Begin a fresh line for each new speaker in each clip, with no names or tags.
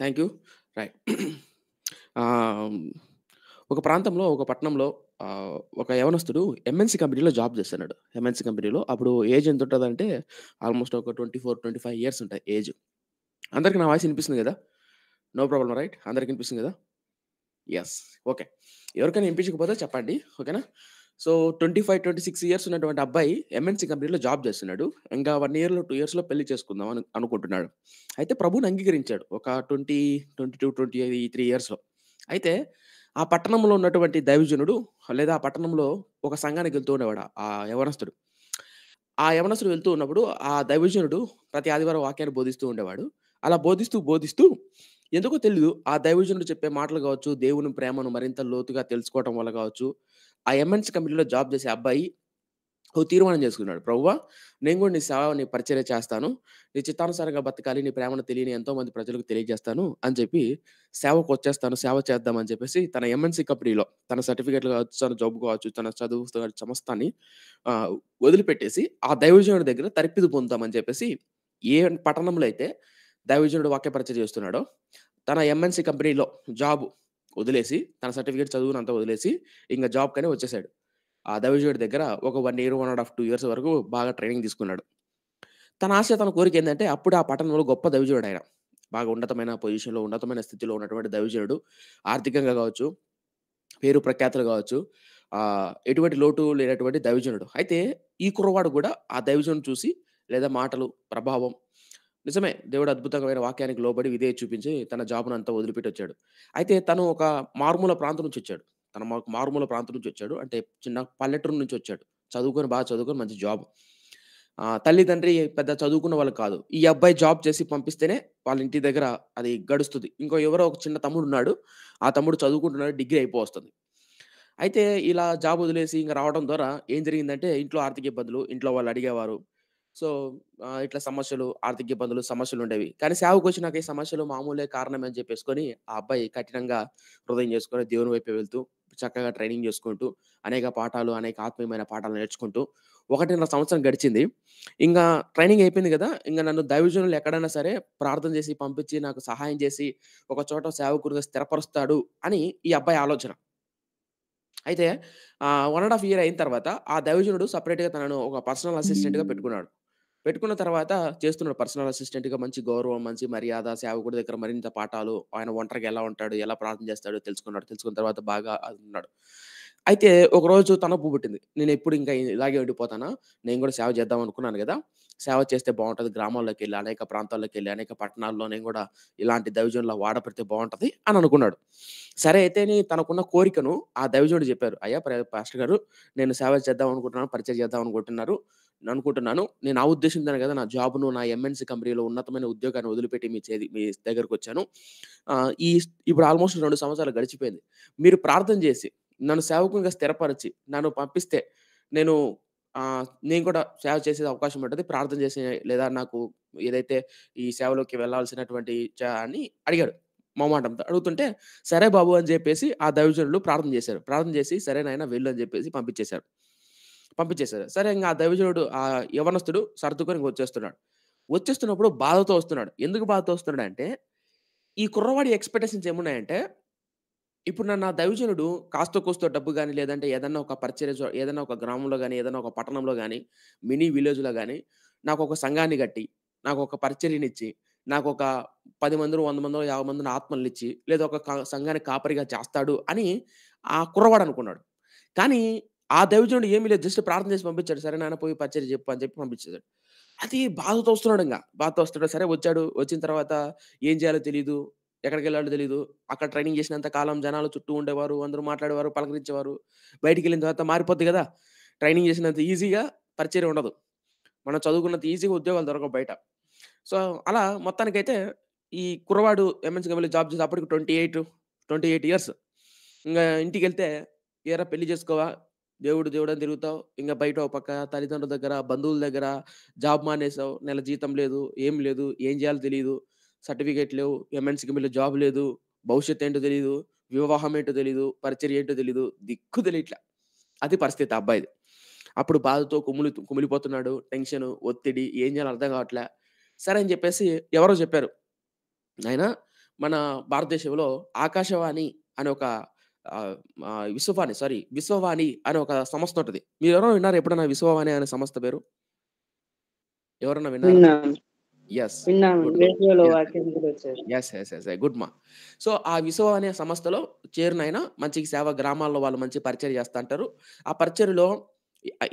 Thank you right ఒక ప్రాంతంలో ఒక పట్టణంలో ఒక యవనస్తుడు ఎంఎన్సీ కంపెనీలో జాబ్ చేస్తున్నాడు ఎంఎన్సీ కంపెనీలో అప్పుడు ఏజ్ ఎంత ఉంటుందంటే ఆల్మోస్ట్ ఒక twenty four twenty five years ఉంటాయి ఏజ్ అందరికి నా వాయిస్ వినిపిస్తుంది కదా నో ప్రాబ్లం రైట్ అందరికి వినిపిస్తుంది కదా ఎస్ ఓకే ఎవరికైనా వినిపించకపోతే చెప్పండి ఓకేనా so twenty five twenty six years ఉన్నటువంటి అబ్బాయి ఎంఎన్సీ కంపెనీలో జాబ్ చేస్తున్నాడు ఇంకా వన్ ఇయర్లో టూ ఇయర్స్లో పెళ్లి చేసుకుందాం అని అనుకుంటున్నాడు అయితే ప్రభుని అంగీకరించాడు ఒక twenty twenty two twenty three ఇయర్స్లో అయితే ఆ పట్టణంలో ఉన్నటువంటి దైవజనుడు లేదా ఆ పట్టణంలో ఒక సంఘానికి వెళ్తూ ఉండేవాడు ఆ యవనస్తుడు ఆ యవనస్తుడు వెళ్తూ ఉన్నప్పుడు ఆ దైవజనుడు ప్రతి ఆదివారం వాక్యాన్ని బోధిస్తూ ఉండేవాడు అలా బోధిస్తూ బోధిస్తూ ఎందుకో తెలియదు ఆ దైవజనుడు చెప్పే మాటలు కావచ్చు దేవుని ప్రేమను మరింత లోతుగా తెలుసుకోవటం వల్ల కావచ్చు ఆ ఎంఎన్సీ కంపెనీలో జాబ్ చేసే అబ్బాయి ఓ తీర్మానం చేసుకున్నాడు ప్రభు నేను కూడా నీ సేవ నీ పరిచయం చేస్తాను నీ చిత్తానుసారంగా బతకాలి నీ ప్రేమను తెలియని ఎంతో మంది ప్రజలకు తెలియజేస్తాను అని చెప్పి సేవకు వచ్చేస్తాను సేవ చేద్దామని చెప్పేసి తన ఎంఎన్సీ కంపెనీలో తన సర్టిఫికేట్లు కావచ్చు తన జాబ్ కావచ్చు తన చదువు సంస్థాన్ని వదిలిపెట్టేసి ఆ దైవజనుడి దగ్గర తరిపిది పొందుతామని చెప్పేసి ఏ పట్టణంలో అయితే దైవజనుడు వాక్యపరిచయం చేస్తున్నాడో తన ఎంఎన్సీ కంపెనీలో జాబ్ వదిలేసి తన సర్టిఫికేట్ చదువునంతా వదిలేసి ఇంకా జాబ్ కానీ వచ్చేసాడు ఆ దవిజోడి దగ్గర ఒక one year one and half two years వరకు బాగా ట్రైనింగ్ తీసుకున్నాడు తన ఆశ తన కోరిక ఏంటంటే అప్పుడు ఆ పట్టణంలో గొప్ప దవిజోడు ఆయన బాగా ఉన్నతమైన పొజిషన్లో ఉన్నతమైన స్థితిలో ఉన్నటువంటి దవిజోడు ఆర్థికంగా కావచ్చు పేరు ప్రఖ్యాతులు కావచ్చు ఎటువంటి లోటు లేనటువంటి దైవజనుడు అయితే ఈ కుర్రవాడు కూడా ఆ దైవజనుడు చూసి లేదా మాటలు ప్రభావం నిజమే. దేవుడు అద్భుతమైన వాక్యానికి లోబడి విధేయత చూపించి తన జాబ్‌ను అంతా వదిలిపెట్టి వచ్చాడు. అయితే తను ఒక మారుమూల ప్రాంతం నుంచి వచ్చాడు మాకు మారుమూల ప్రాంతం నుంచి వచ్చాడు అంటే చిన్న పల్లెటూరు నుంచి వచ్చాడు చదువుకొని బాగా చదువుకొని మంచి జాబ్. ఆ తల్లిదండ్రి పెద్ద చదువుకున్న వాళ్ళు కాదు. ఈ అబ్బాయి జాబ్ చేసి పంపిస్తేనే వాళ్ళ ఇంటి దగ్గర అది గడుస్తుంది ఇంకో ఎవరో ఒక చిన్న తమ్ముడు ఉన్నాడు ఆ తమ్ముడు చదువుకుంటున్నాడు. డిగ్రీ అయిపోతుంది అయితే ఇలా జాబ్ వదిలేసి ఇంకా రావడం ద్వారా ఏం జరిగిందంటే ఇంట్లో ఆర్థిక ఇబ్బందులు, ఇంట్లో వాళ్ళు అడిగేవారు. సో ఇట్లా సమస్యలు ఆర్థిక ఇబ్బందులు సమస్యలు ఉండేవి కానీ సేవకు వచ్చినాక ఈ సమస్యలు మామూలే కారణం అని చెప్పేసుకొని ఆ అబ్బాయి కఠినంగా హృదయం చేసుకొని దేవుని వైపు వెళ్తూ చక్కగా ట్రైనింగ్ చేసుకుంటూ అనేక పాఠాలు అనేక ఆత్మీయమైన పాఠాలు నేర్చుకుంటూ ఒకటిన్నర సంవత్సరం గడిచింది ఇంకా ట్రైనింగ్ అయిపోయింది కదా ఇంకా నన్ను దైవజనులు ఎక్కడైనా సరే ప్రార్థన చేసి పంపించి నాకు సహాయం చేసి ఒక చోట సేవకుడిగా స్థిరపరుస్తాడు అని ఈ అబ్బాయి ఆలోచన అయితే వన్ అండ్ హాఫ్ ఇయర్ అయిన తర్వాత ఆ దైవజనుడు సపరేట్గా తనను ఒక పర్సనల్ అసిస్టెంట్గా పెట్టుకున్నాడు పెట్టుకున్న తర్వాత చేస్తున్నాడు పర్సనల్ అసిస్టెంట్గా మంచి గౌరవం మంచి మర్యాద సేవకుడి దగ్గర మరింత పాఠాలు ఆయన ఒంటరిగా ఎలా ఉంటాడు ఎలా ప్రార్థన చేస్తాడు తెలుసుకున్నాడు తెలుసుకున్న తర్వాత బాగా ఉన్నాడు అయితే ఒకరోజు తన పూ పుట్టింది నేను ఎప్పుడు ఇంకా ఇలాగే ఉండిపోతానా నేను కూడా సేవ చేద్దాం అనుకున్నాను కదా సేవ చేస్తే బాగుంటుంది గ్రామాల్లోకి వెళ్ళి అనేక ప్రాంతాల్లోకి వెళ్ళి అనేక పట్టణాల్లో నేను కూడా ఇలాంటి దైవజనుల వాడపడితే బాగుంటుంది అని అనుకున్నాడు సరే అయితే తనకున్న కోరికను ఆ దైవజనుడు చెప్పారు అయ్యా పాస్టర్ గారు నేను సేవ చేద్దాం అనుకుంటున్నాను పరిచయం చేద్దాం అనుకుంటున్నారు అనుకుంటున్నాను నేను ఆ ఉద్దేశంతోనే కదా నా జాబ్ను నా ఎంఎన్సీ కంపెనీలో ఉన్నతమైన ఉద్యోగాన్ని వదిలిపెట్టి మీ చేది మీ దగ్గరకు వచ్చాను ఈ ఇప్పుడు ఆల్మోస్ట్ రెండు సంవత్సరాలు గడిచిపోయింది మీరు ప్రార్థన చేసి నన్ను సేవకంగా స్థిరపరిచి నన్ను పంపిస్తే నేను నేను కూడా సేవ చేసే అవకాశం ఉంటుంది ప్రార్థన చేసే లేదా నాకు ఏదైతే ఈ సేవలోకి వెళ్ళాల్సినటువంటి అని అడిగాడు మొమాటంతో అడుగుతుంటే సరే బాబు అని చెప్పేసి ఆ దైవజనులు ప్రార్థన చేశారు ప్రార్థన చేసి సరే నాయన వెళ్ళు అని చెప్పేసి పంపించేశారు పంపించేశారు సరే ఇంకా దైవజనుడు ఆ యవనస్తుడు సర్దుకొని వచ్చేస్తున్నాడు వచ్చేస్తున్నప్పుడు బాధతో వస్తున్నాడు ఎందుకు బాధతో వస్తున్నాడు అంటే ఈ కుర్రవాడి ఎక్స్పెక్టేషన్స్ ఏమున్నాయంటే ఇప్పుడు నన్ను నా దైవజనుడు కాస్త కోస్తో డబ్బు కానీ లేదంటే ఏదన్నా ఒక పరిచయ ఏదన్నా ఒక గ్రామంలో కానీ ఏదన్నా ఒక పట్టణంలో కానీ మినీ విలేజ్లో కానీ నాకు ఒక సంఘాన్ని కట్టి నాకు ఒక పరిచర్యనిచ్చి నాకు ఒక పది మందిలో వంద మందిలో యాభై మందిని ఆత్మలు ఇచ్చి లేదా ఒక సంఘాన్ని కాపరిగా చేస్తాడు అని ఆ కుర్రవాడు అనుకున్నాడు కానీ ఆ దైవజనుడు ఏమీ లేదు జస్ట్ ప్రార్థన చేసి పంపించాడు సరే నాన్న పోయి పచ్చడి చెప్పు అని చెప్పి పంపించాడు అది బాధతో వస్తున్నాడు ఇంకా బాధతో వస్తున్నాడు సరే వచ్చాడు వచ్చిన తర్వాత ఏం చేయాలో తెలియదు ఎక్కడికి వెళ్ళాలో తెలియదు అక్కడ ట్రైనింగ్ చేసినంత కాలం జనాలు చుట్టూ ఉండేవారు అందరూ మాట్లాడేవారు పలకరించేవారు బయటికి వెళ్ళిన తర్వాత మారిపోద్ది కదా ట్రైనింగ్ చేసినంత ఈజీగా పరిచయం ఉండదు మనం చదువుకున్నంత ఈజీగా ఉద్యోగాలు దొరకవు బయట సో అలా మొత్తానికైతే ఈ కుర్రవాడు ఎంఎన్సీ కంపెనీలో జాబ్ చేసి అప్పటికి twenty eight twenty eight years ఇంకా ఇంటికి వెళ్తే ఏరా పెళ్లి చేసుకోవా దేవుడు దేవుడు అని తిరుగుతావు ఇంకా బయట ఒక పక్క తల్లిదండ్రుల దగ్గర బంధువుల దగ్గర జాబ్ మానేసావు నెల జీతం లేదు ఏం లేదు ఏం చేయాలో తెలియదు సర్టిఫికేట్ లేవు ఎంఎన్సీకి మీద జాబ్ లేదు భవిష్యత్ ఏంటో తెలియదు వివాహం ఏంటో తెలియదు పరిచయం ఏంటో తెలియదు దిక్కు తెలియట్లా అది పరిస్థితి అబ్బాయిది అప్పుడు బాధతో కుమిలి కుమిలిపోతున్నాడు టెన్షన్ ఒత్తిడి ఏం చేయాలో అర్థం కావట్లే సరే అని చెప్పేసి ఎవరో చెప్పారు అయినా మన భారతదేశంలో ఆకాశవాణి అనే ఒక విశ్వవాణి సారీ విశ్వవాణి అనే ఒక సంస్థ ఉంటుంది మీరు ఎవరైనా విన్నారు ఎప్పుడైనా విశ్వవాణి అనే సంస్థ పేరు ఎవరైనా విన్నారు గుడ్ మా సో ఆ విశ్వవాణి సంస్థలో సంస్థలో చేరునైన మంచి సేవ గ్రామాల్లో వాళ్ళు మంచి పరిచయం చేస్తా అంటారు ఆ పరిచయలో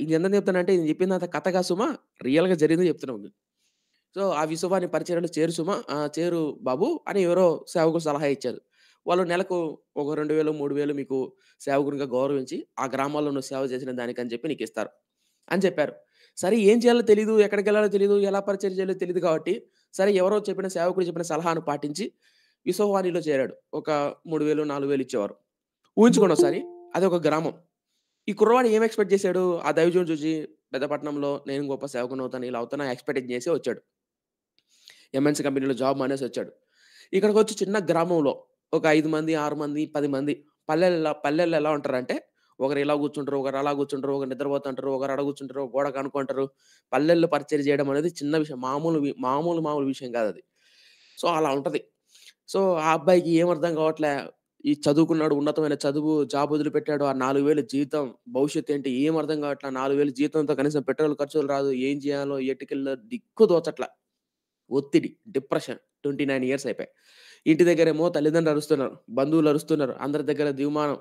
ఇది ఎంత చెప్తానంటే ఇది చెప్పింది అంత కథగా సుమ రియల్ గా జరిగింది చెప్తున్నాం సో ఆ విశ్వవాణి పరిచయలు చేరు సుమ చేరు బాబు అని ఎవరో సేవకు సలహా ఇచ్చారు వాళ్ళు నెలకు ఒక రెండు వేలు మూడు వేలు మీకు సేవకునిగా గౌరవించి ఆ గ్రామాల్లో నువ్వు సేవ చేసిన దానికని చెప్పి నీకు ఇస్తారు అని చెప్పారు సరే ఏం చేయాలో తెలియదు ఎక్కడికి వెళ్ళాలో తెలియదు ఎలా పరిచయం చేయాలో తెలియదు కాబట్టి సరే ఎవరో చెప్పిన సేవకుడు చెప్పిన సలహాను పాటించి విశ్వవాణిలో చేరాడు ఒక మూడు వేలు నాలుగు వేలు ఇచ్చేవారు ఊహించుకోండి ఒకసారి అది ఒక గ్రామం ఈ కుర్రవాడు ఏం ఎక్స్పెక్ట్ చేశాడు ఆ దైవజం చూసి పెద్దపట్నంలో నేను గొప్ప సేవకుని అవుతాను ఇలా అవుతాను ఎక్స్పెక్ట్ చేసి వచ్చాడు ఎంఎన్సీ కంపెనీలో జాబ్ మానేసి వచ్చాడు ఇక్కడికి వచ్చి చిన్న గ్రామంలో ఒక ఐదు మంది ఆరు మంది పది మంది పల్లెల్లో పల్లెల్లో ఎలా ఉంటారంటే ఒకరు ఇలా కూర్చుంటారు ఒకరు అలా కూర్చుంటారు ఒకరు నిద్రపోతుంటారు ఒకరు అడ కూర్చుంటారు గోడ కనుక్కుంటారు పల్లెల్లో పరిచయం చేయడం అనేది చిన్న విషయం మామూలు మామూలు మామూలు విషయం కాదు అది సో అలా ఉంటుంది సో ఆ అబ్బాయికి ఏం అర్థం కావట్లే ఈ చదువుకున్నాడు ఉన్నతమైన చదువు జాబ్ వదిలిపెట్టాడు ఆ నాలుగు వేలు జీతం భవిష్యత్తు ఏంటి ఏం అర్థం కావట్లా నాలుగు వేలు జీతంతో కనీసం పెట్రోల్ ఖర్చులు రాదు ఏం చేయాలో ఎటుకెళ్ళో దిక్కు దోచట్లా ఒత్తిడి డిప్రెషన్ ట్వంటీ నైన్ ఇయర్స్ అయిపోయాయి ఇంటి దగ్గరేమో తల్లిదండ్రులు అరుస్తున్నారు బంధువులు అరుస్తున్నారు అందరి దగ్గర దిగుమానం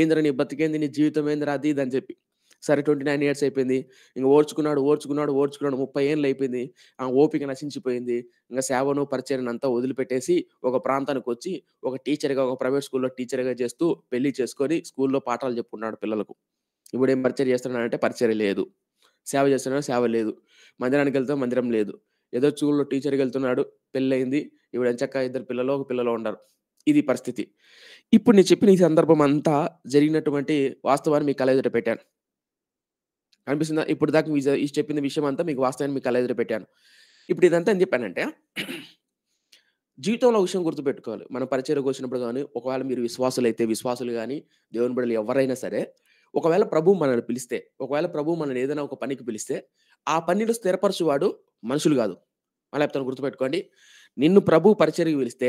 ఏందిరా నీ బతికేంది నీ జీవితం ఏందిరా అది ఇది అని చెప్పి సరే ట్వంటీ నైన్ ఇయర్స్ అయిపోయింది ఇంకా ఓడ్చుకున్నాడు ఓడ్చుకున్నాడు ఓడ్చుకున్నాడు ముప్పై ఏళ్ళు అయిపోయింది ఆ ఓపిక నశించిపోయింది ఇంకా సేవను పరిచయం అంతా వదిలిపెట్టేసి ఒక ప్రాంతానికి వచ్చి ఒక టీచర్గా ఒక ప్రైవేట్ స్కూల్లో టీచర్గా చేస్తూ పెళ్లి చేసుకొని స్కూల్లో పాఠాలు చెప్పుకున్నాడు పిల్లలకు ఇప్పుడు ఏం పరిచయం చేస్తున్నాడంటే పరిచయం లేదు సేవ చేస్తున్నాడు సేవ లేదు మందిరానికి వెళ్తే మందిరం లేదు ఏదో స్కూల్లో టీచర్కి వెళ్తున్నాడు పెళ్ళయింది ఇవిడ ఎంచక్క ఇద్దరు పిల్లలు ఒక పిల్లలో ఉండరు ఇది పరిస్థితి ఇప్పుడు నేను చెప్పిన ఈ సందర్భం అంతా జరిగినటువంటి వాస్తవాన్ని మీ కళ పెట్టాను అనిపిస్తుందా ఇప్పుడు దాకా ఈ చెప్పిన విషయం అంతా మీకు వాస్తవాన్ని మీ కళ పెట్టాను ఇప్పుడు ఇదంతా ఏం చెప్పానంటే జీవితంలో విషయం గుర్తుపెట్టుకోవాలి మనం పరిచయకు వచ్చినప్పుడు కానీ ఒకవేళ మీరు విశ్వాసులు అయితే విశ్వాసులు కానీ దేవుని బిడ్డలు ఎవరైనా సరే ఒకవేళ ప్రభు మనల్ని పిలిస్తే ఒకవేళ ప్రభు మనల్ని ఏదైనా ఒక పనికి పిలిస్తే ఆ పనిలో స్థిరపరచువాడు మనుషులు కాదు మళ్ళీ చెప్తాను గుర్తుపెట్టుకోండి నిన్ను ప్రభు పరిచర్కి పిలిస్తే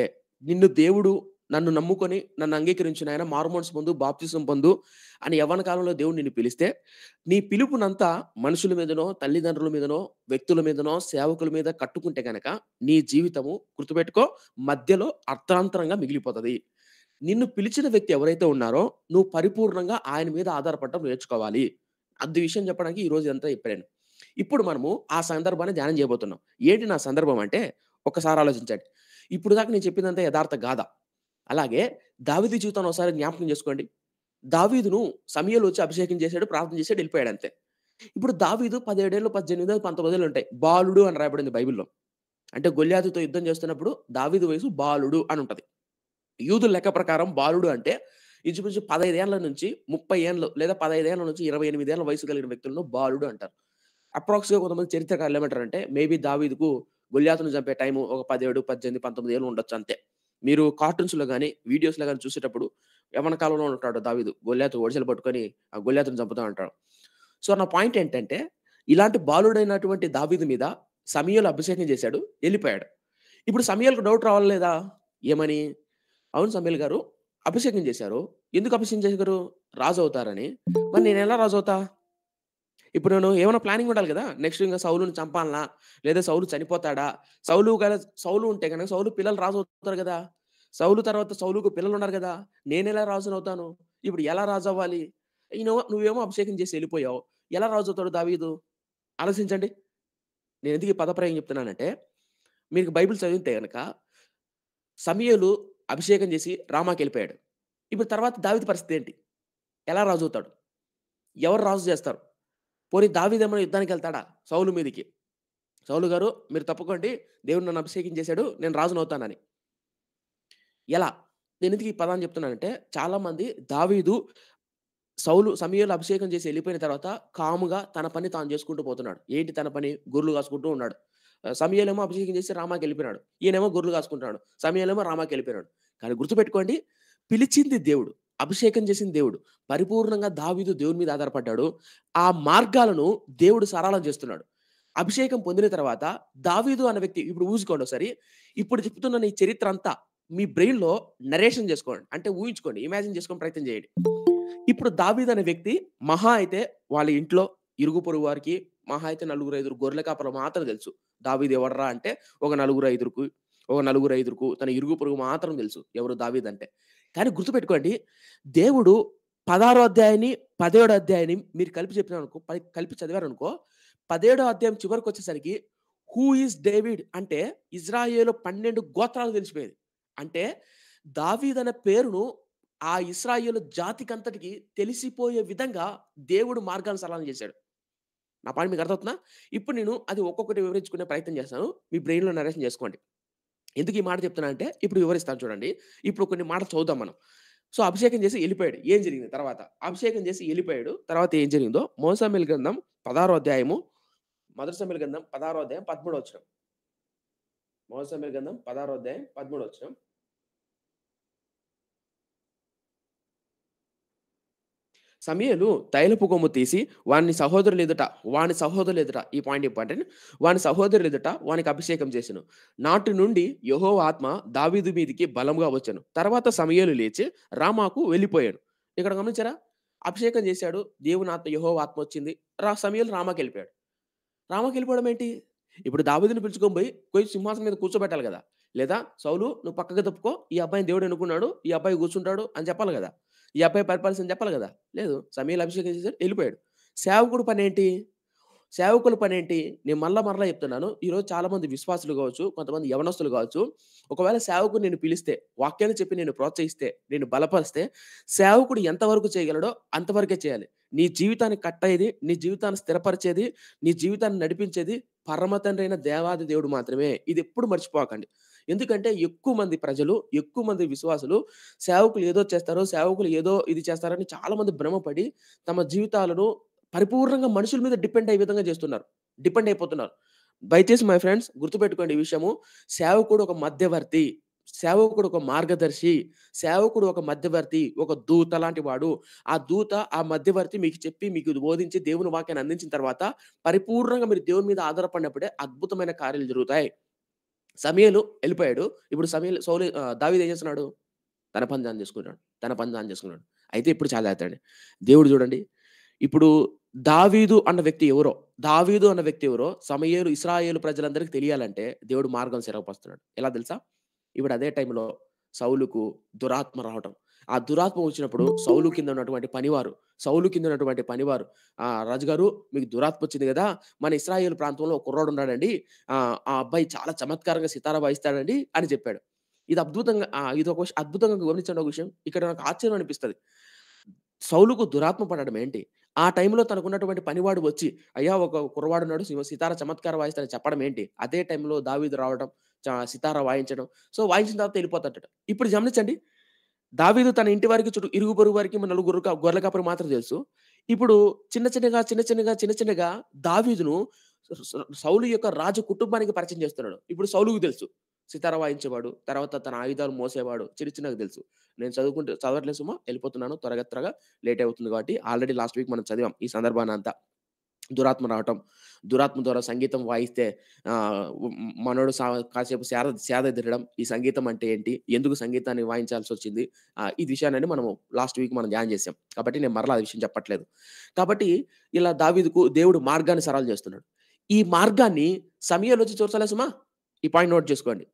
నిన్ను దేవుడు నన్ను నమ్ముకొని నన్ను అంగీకరించిన ఆయన మార్మోన్స్ పొందు బాప్తిసం పొందు అని యవన కాలంలో దేవుడు నిన్ను పిలిస్తే నీ పిలుపునంతా మనుషుల మీదనో తల్లిదండ్రుల మీదనో వ్యక్తుల మీదనో సేవకుల మీద కట్టుకుంటే కనుక నీ జీవితము గుర్తుపెట్టుకో మధ్యలో అర్థాంతరంగా మిగిలిపోతుంది నిన్ను పిలిచిన వ్యక్తి ఎవరైతే ఉన్నారో నువ్వు పరిపూర్ణంగా ఆయన మీద ఆధారపడటం నేర్చుకోవాలి అది విషయం చెప్పడానికి ఈ రోజు ఎంత చెప్పాను ఇప్పుడు మనము ఆ సందర్భాన్ని ధ్యానం చేయబోతున్నాం ఏంటి నా సందర్భం అంటే ఒకసారి ఆలోచించండి ఇప్పుడు దాకా నేను చెప్పిందంతా యథార్థ గాథ అలాగే దావీదు జీవితాన్ని ఒకసారి జ్ఞాపకం చేసుకోండి దావీదును సమయంలో వచ్చి అభిషేకం చేశాడు ప్రార్థన చేశాడు వెళ్ళిపోయాడు అంతే ఇప్పుడు దావీదు పదిహేడేళ్ళు పద్దెనిమిది పంతొమ్మిదేళ్ళు ఉంటాయి బాలుడు అని రాయబడింది బైబిల్లో అంటే గొల్యాతుతో యుద్ధం చేస్తున్నప్పుడు దావీదు వయసు బాలుడు అని ఉంటుంది యూదు లెక్క ప్రకారం బాలుడు అంటే ఇంచుమించు ఏళ్ళ నుంచి ముప్పై ఏళ్ళు లేదా ఏళ్ళ నుంచి ఇరవై ఎనిమిదేళ్ల వయసు కలిగిన వ్యక్తులను బాలుడు అంటారు అప్రాక్స్గా కొంతమంది చరిత్రకారులు అంటే మేబీ దావీదుకు గుళ్యాతను చంపే టైం ఒక పదిహేడు పద్దెనిమిది పంతొమ్మిది ఏళ్ళు ఉండొచ్చు అంతే మీరు కార్టూన్స్లో కానీ వీడియోస్లో కానీ చూసేటప్పుడు యవన కాలంలో ఉంటాడు దావిదు గొల్లాతు ఒడిసెలు పట్టుకొని ఆ గొల్లాతును చంపుతూ ఉంటాడు సో నా పాయింట్ ఏంటంటే ఇలాంటి బాలుడైనటువంటి దావిదు మీద సమీయలు అభిషేకం చేశాడు వెళ్ళిపోయాడు ఇప్పుడు సమీయలకు డౌట్ రావాలేదా ఏమని అవును సమీల్ గారు అభిషేకం చేశారు ఎందుకు అభిషేకం చేశారు రాజు అవుతారని మరి నేను ఎలా రాజు అవుతా ఇప్పుడు నేను ఏమైనా ప్లానింగ్ ఉండాలి కదా నెక్స్ట్ ఇంకా సౌలుని చంపాలనా లేదా సౌలు చనిపోతాడా సౌలు గల సౌలు ఉంటే కనుక సౌలు పిల్లలు రాజు అవుతారు కదా సౌలు తర్వాత సౌలుకు పిల్లలు ఉన్నారు కదా నేను ఎలా రాజును అవుతాను ఇప్పుడు ఎలా రాజు అవ్వాలి ఈయన నువ్వేమో అభిషేకం చేసి వెళ్ళిపోయావు ఎలా రాజు అవుతాడు దావీదు ఆలోచించండి నేను ఎందుకు పదప్రయం చెప్తున్నానంటే మీకు బైబిల్ చదివితే కనుక సమయలు అభిషేకం చేసి రామాకి వెళ్ళిపోయాడు ఇప్పుడు తర్వాత దావిత పరిస్థితి ఏంటి ఎలా రాజు అవుతాడు ఎవరు రాజు చేస్తారు పోనీ దావిదేమైనా యుద్ధానికి వెళ్తాడా సౌలు మీదికి సౌలు గారు మీరు తప్పుకోండి దేవుడు నన్ను అభిషేకం చేశాడు నేను అవుతానని ఎలా నేను ఎందుకు ఈ పదాన్ని చెప్తున్నానంటే చాలామంది దావీదు సౌలు సమయంలో అభిషేకం చేసి వెళ్ళిపోయిన తర్వాత కాముగా తన పని తాను చేసుకుంటూ పోతున్నాడు ఏంటి తన పని గుర్రులు కాసుకుంటూ ఉన్నాడు సమయంలో అభిషేకం చేసి రామాకి వెళ్ళిపోయినాడు ఈయనేమో గుర్రులు కాసుకుంటున్నాడు సమయంలో రామాకి వెళ్ళిపోయినాడు కానీ గుర్తుపెట్టుకోండి పిలిచింది దేవుడు అభిషేకం చేసిన దేవుడు పరిపూర్ణంగా దావీదు దేవుని మీద ఆధారపడ్డాడు ఆ మార్గాలను దేవుడు సరళం చేస్తున్నాడు అభిషేకం పొందిన తర్వాత దావీదు అనే వ్యక్తి ఇప్పుడు ఊహించుకోండి ఒకసారి ఇప్పుడు చెప్తున్న నీ చరిత్ర అంతా మీ బ్రెయిన్లో నరేషన్ చేసుకోండి అంటే ఊహించుకోండి ఇమాజిన్ చేసుకోండి ప్రయత్నం చేయండి ఇప్పుడు దావీదు అనే వ్యక్తి మహా అయితే వాళ్ళ ఇంట్లో ఇరుగు పొరుగు వారికి మహా అయితే నలుగురు ఐదురు గొర్రెల కాపలు మాత్రం తెలుసు దావీదు ఎవడరా అంటే ఒక నలుగురు ఐదురుకు ఒక నలుగురు ఐదురుకు తన ఇరుగు పొరుగు మాత్రం తెలుసు ఎవరు దావీద్ అంటే కానీ గుర్తుపెట్టుకోండి దేవుడు పదహారో అధ్యాయాన్ని పదిహేడో అధ్యాయాన్ని మీరు కలిపి చెప్పిన అనుకో కలిపి చదివారు అనుకో పదిహేడో అధ్యాయం చివరికి వచ్చేసరికి హూ ఈజ్ డేవిడ్ అంటే ఇజ్రాయేల్ పన్నెండు గోత్రాలు తెలిసిపోయేది అంటే దావీద్ అనే పేరును ఆ ఇస్రాయేల్ జాతికంతటికి తెలిసిపోయే విధంగా దేవుడు మార్గాన్ని సరళం చేశాడు నా పాయింట్ మీకు అర్థమవుతుందా ఇప్పుడు నేను అది ఒక్కొక్కటి వివరించుకునే ప్రయత్నం చేస్తాను మీ బ్రెయిన్లో నరేషన్ చేసుకోండి ఎందుకు ఈ మాట చెప్తున్నా అంటే ఇప్పుడు వివరిస్తాను చూడండి ఇప్పుడు కొన్ని మాటలు చదువుదాం మనం సో అభిషేకం చేసి వెళ్ళిపోయాడు ఏం జరిగింది తర్వాత అభిషేకం చేసి వెళ్ళిపోయాడు తర్వాత ఏం జరిగిందో మోసమిల్ గ్రంథం పదహారో అధ్యాయము మధురసమిల్ గ్రంథం పదహారో అధ్యాయం పద్మూడు వచ్చిన మోసమిల్ గ్రంథం పదహారో అధ్యాయం పదమూడో సమయలు తైలపు కొమ్ము తీసి వాని సహోదరులు ఎదుట వాని సహోదరులు ఎదుట ఈ పాయింట్ ఇంపార్టెంట్ వాని సహోదరులు ఎదుట వానికి అభిషేకం చేశాను నాటి నుండి యహో ఆత్మ దావీదు మీదికి బలంగా వచ్చాను తర్వాత సమయాలు లేచి రామాకు వెళ్ళిపోయాడు ఇక్కడ గమనించారా అభిషేకం చేశాడు దేవుని ఆత్మ యహో ఆత్మ వచ్చింది రా సమయాలు రామాకి వెళ్ళిపోయాడు రామాకి వెళ్ళిపోవడం ఏంటి ఇప్పుడు దావీదుని పిలుచుకొని పోయి కొంచెం సింహాసనం మీద కూర్చోబెట్టాలి కదా లేదా సౌలు నువ్వు పక్కకు తప్పుకో ఈ అబ్బాయిని దేవుడు అనుకున్నాడు ఈ అబ్బాయి కూర్చుంటాడు అని చెప్పాలి కదా ఈ అబ్బాయి పరిపాలించని చెప్పాలి కదా లేదు సమీలు అభిషేకం చేశారు వెళ్ళిపోయాడు సేవకుడు పని ఏంటి సేవకుల పని ఏంటి నేను మళ్ళా మరలా చెప్తున్నాను ఈరోజు చాలా మంది విశ్వాసులు కావచ్చు కొంతమంది యవనస్తులు కావచ్చు ఒకవేళ సేవకుడు నేను పిలిస్తే వాక్యాన్ని చెప్పి నేను ప్రోత్సహిస్తే నేను బలపరిస్తే సేవకుడు ఎంతవరకు చేయగలడో అంతవరకే చేయాలి నీ జీవితాన్ని కట్టయ్యేది నీ జీవితాన్ని స్థిరపరిచేది నీ జీవితాన్ని నడిపించేది పరమతండ్రైన దేవాది దేవుడు మాత్రమే ఇది ఎప్పుడు మర్చిపోకండి ఎందుకంటే ఎక్కువ మంది ప్రజలు ఎక్కువ మంది విశ్వాసులు సేవకులు ఏదో చేస్తారో సేవకులు ఏదో ఇది చేస్తారని చాలా మంది భ్రమపడి తమ జీవితాలను పరిపూర్ణంగా మనుషుల మీద డిపెండ్ అయ్యే విధంగా చేస్తున్నారు డిపెండ్ అయిపోతున్నారు దయచేసి మై ఫ్రెండ్స్ గుర్తుపెట్టుకోండి ఈ విషయము సేవకుడు ఒక మధ్యవర్తి సేవకుడు ఒక మార్గదర్శి సేవకుడు ఒక మధ్యవర్తి ఒక దూత లాంటి వాడు ఆ దూత ఆ మధ్యవర్తి మీకు చెప్పి మీకు బోధించి దేవుని వాక్యాన్ని అందించిన తర్వాత పరిపూర్ణంగా మీరు దేవుని మీద ఆధారపడినప్పుడే అద్భుతమైన కార్యాలు జరుగుతాయి సమీలు వెళ్ళిపోయాడు ఇప్పుడు సమీలు సౌలు దావీది ఏం చేస్తున్నాడు తన పని దాన్ని చేసుకున్నాడు తన పని దాన్ని చేసుకున్నాడు అయితే ఇప్పుడు చాలా అవుతాడు దేవుడు చూడండి ఇప్పుడు దావీదు అన్న వ్యక్తి ఎవరో దావీదు అన్న వ్యక్తి ఎవరో సమయేలు ఇస్రాయేలు ప్రజలందరికీ తెలియాలంటే దేవుడు మార్గం సెరవపరుస్తున్నాడు ఎలా తెలుసా ఇప్పుడు అదే టైంలో సౌలుకు దురాత్మ రావటం ఆ దురాత్మ వచ్చినప్పుడు సౌలు కింద ఉన్నటువంటి పనివారు సౌలు కింద ఉన్నటువంటి పనివారు ఆ గారు మీకు దురాత్మ వచ్చింది కదా మన ఇస్రాయేల్ ప్రాంతంలో ఒక కుర్రాడు ఉన్నాడండి ఆ అబ్బాయి చాలా చమత్కారంగా సితార వాయిస్తాడండి అని చెప్పాడు ఇది అద్భుతంగా ఇది ఒక అద్భుతంగా గమనించండి ఒక విషయం ఇక్కడ నాకు ఆశ్చర్యం అనిపిస్తుంది సౌలుకు దురాత్మ పడడం ఏంటి ఆ టైంలో తనకున్నటువంటి పనివాడు వచ్చి అయ్యా ఒక కుర్రవాడు ఉన్నాడు సితార చమత్కార వాయిస్తాడని చెప్పడం ఏంటి అదే టైంలో దావీదు రావడం సితార వాయించడం సో వాయించిన తర్వాత వెళ్ళిపోతాడు ఇప్పుడు గమనించండి దావీదు తన ఇంటి వారికి చుట్టూ ఇరుగు పొరుగు వారికి నలుగురు గొర్రెల కాపురి మాత్రం తెలుసు ఇప్పుడు చిన్న చిన్నగా చిన్న చిన్నగా చిన్న చిన్నగా దావీదును సౌలు యొక్క రాజు కుటుంబానికి పరిచయం చేస్తున్నాడు ఇప్పుడు సౌలుకు తెలుసు సితార వాయించేవాడు తర్వాత తన ఆయుధాలు మోసేవాడు చిన్న చిన్నగా తెలుసు నేను చదువుకుంటే చదవట్లేదు సుమా వెళ్ళిపోతున్నాను త్వరగా త్వరగా లేట్ అవుతుంది కాబట్టి ఆల్రెడీ లాస్ట్ వీక్ మనం చదివాం ఈ సందర్భాన్ని అంతా దురాత్మ రావటం దురాత్మ ద్వారా సంగీతం వాయిస్తే మనోడు సా కాసేపు సేద సేద తిరగడం ఈ సంగీతం అంటే ఏంటి ఎందుకు సంగీతాన్ని వాయించాల్సి వచ్చింది ఈ విషయాన్ని మనం లాస్ట్ వీక్ మనం ధ్యానం చేసాం కాబట్టి నేను మరలా ఆ విషయం చెప్పట్లేదు కాబట్టి ఇలా దావీదుకు దేవుడు మార్గాన్ని సరాలు చేస్తున్నాడు ఈ మార్గాన్ని సమయాలు వచ్చి చూడలేసుమా ఈ పాయింట్ నోట్ చేసుకోండి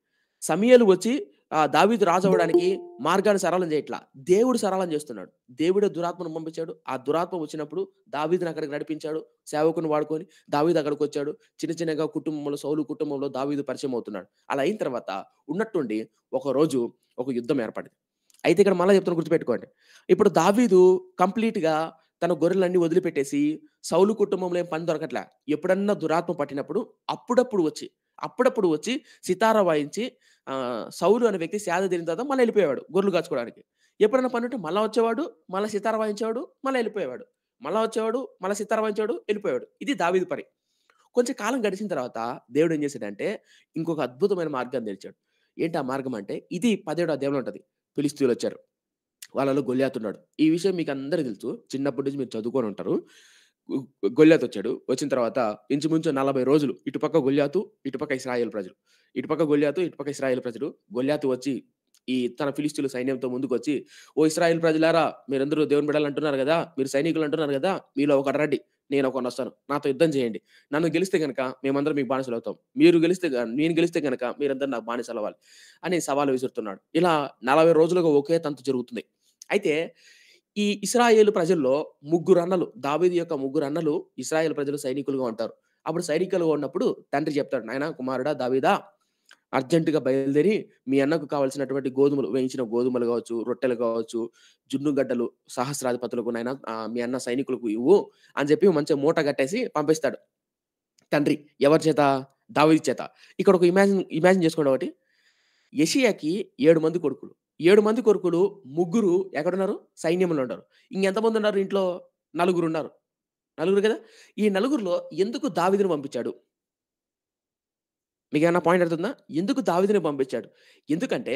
సమయాలు వచ్చి దావీదు రాజు అవ్వడానికి మార్గాన్ని సరళం చేయట్లా దేవుడు సరళం చేస్తున్నాడు దేవుడే దురాత్మను పంపించాడు ఆ దురాత్మ వచ్చినప్పుడు దావీదుని అక్కడికి నడిపించాడు సేవకుని వాడుకొని దావీదు అక్కడికి వచ్చాడు చిన్న చిన్నగా కుటుంబంలో సౌలు కుటుంబంలో దావీదు పరిచయం అవుతున్నాడు అలా అయిన తర్వాత ఉన్నట్టుండి ఒక రోజు ఒక యుద్ధం ఏర్పడింది అయితే ఇక్కడ మళ్ళీ చెప్తున్న గుర్తుపెట్టుకోండి ఇప్పుడు దావీదు కంప్లీట్గా తన గొర్రెలన్నీ వదిలిపెట్టేసి సౌలు కుటుంబంలో ఏం పని దొరకట్లే ఎప్పుడన్నా దురాత్మ పట్టినప్పుడు అప్పుడప్పుడు వచ్చి అప్పుడప్పుడు వచ్చి సితార వాయించి సౌలు అనే వ్యక్తి సేద తిరిగిన తర్వాత మళ్ళీ వెళ్ళిపోయేవాడు గొర్రెలు కాచుకోవడానికి ఎప్పుడైనా పని ఉంటే మళ్ళీ వచ్చేవాడు మళ్ళీ సితార వాయించేవాడు మళ్ళీ వెళ్ళిపోయేవాడు మళ్ళీ వచ్చేవాడు మళ్ళీ సితార వాయించేవాడు వెళ్ళిపోయాడు ఇది దావిది పని కొంచెం కాలం గడిచిన తర్వాత దేవుడు ఏం చేశాడంటే ఇంకొక అద్భుతమైన మార్గాన్ని తెలిచాడు ఏంటి ఆ మార్గం అంటే ఇది ఆ దేవుడు ఉంటుంది పిలిస్తూలు వచ్చారు వాళ్ళలో గొల్లాతున్నాడు ఈ విషయం మీకు అందరికీ తెలుసు చిన్నప్పటి నుంచి మీరు చదువుకొని ఉంటారు గొల్లాత్ వచ్చాడు వచ్చిన తర్వాత ఇంచుమించు నలభై రోజులు ఇటుపక్క గొల్లాతు ఇటుపక్క ఇస్రాయల్ ప్రజలు ఇటుపక్క గొల్లాతు ఇటుపక్క ఇస్రాయల్ ప్రజలు గొల్లాతు వచ్చి ఈ తన ఫిలిస్తీన్లు సైన్యంతో ముందుకు వచ్చి ఓ ఇస్రాయల్ ప్రజలారా మీరందరూ దేవుని బిడ్డలు అంటున్నారు కదా మీరు సైనికులు అంటున్నారు కదా మీలో ఒక రెడ్డి నేను ఒకటి వస్తాను నాతో యుద్ధం చేయండి నన్ను గెలిస్తే కనుక మేమందరం మీకు బానిసలు అవుతాం మీరు గెలిస్తే నేను గెలిస్తే కనుక మీరందరూ నాకు బానిసలు అవ్వాలి అని సవాలు విసురుతున్నాడు ఇలా నలభై రోజులుగా ఒకే తంతు జరుగుతుంది అయితే ఈ ఇస్రాయేల్ ప్రజల్లో ముగ్గురు అన్నలు దావేది యొక్క ముగ్గురు అన్నలు ఇస్రాయేల్ ప్రజలు సైనికులుగా ఉంటారు అప్పుడు సైనికులుగా ఉన్నప్పుడు తండ్రి చెప్తాడు నాయన కుమారుడా దావేదా అర్జెంటుగా బయలుదేరి మీ అన్నకు కావాల్సినటువంటి గోధుమలు వేయించిన గోధుమలు కావచ్చు రొట్టెలు కావచ్చు జున్ను గడ్డలు సహస్రాధిపతులకు నాయన మీ అన్న సైనికులకు ఇవ్వు అని చెప్పి మంచిగా మూట కట్టేసి పంపిస్తాడు తండ్రి ఎవరి చేత దావేది చేత ఇక్కడ ఒక ఇమాజిన్ ఇమాజిన్ చేసుకోండి ఒకటి యషియాకి ఏడు మంది కొడుకులు ఏడు మంది కొడుకులు ముగ్గురు ఎక్కడున్నారు సైన్యంలో ఉన్నారు ఇంకెంతమంది ఉన్నారు ఇంట్లో నలుగురు ఉన్నారు నలుగురు కదా ఈ నలుగురిలో ఎందుకు దావిదిని పంపించాడు మీకు ఏమైనా పాయింట్ అవుతుందా ఎందుకు దావిదిని పంపించాడు ఎందుకంటే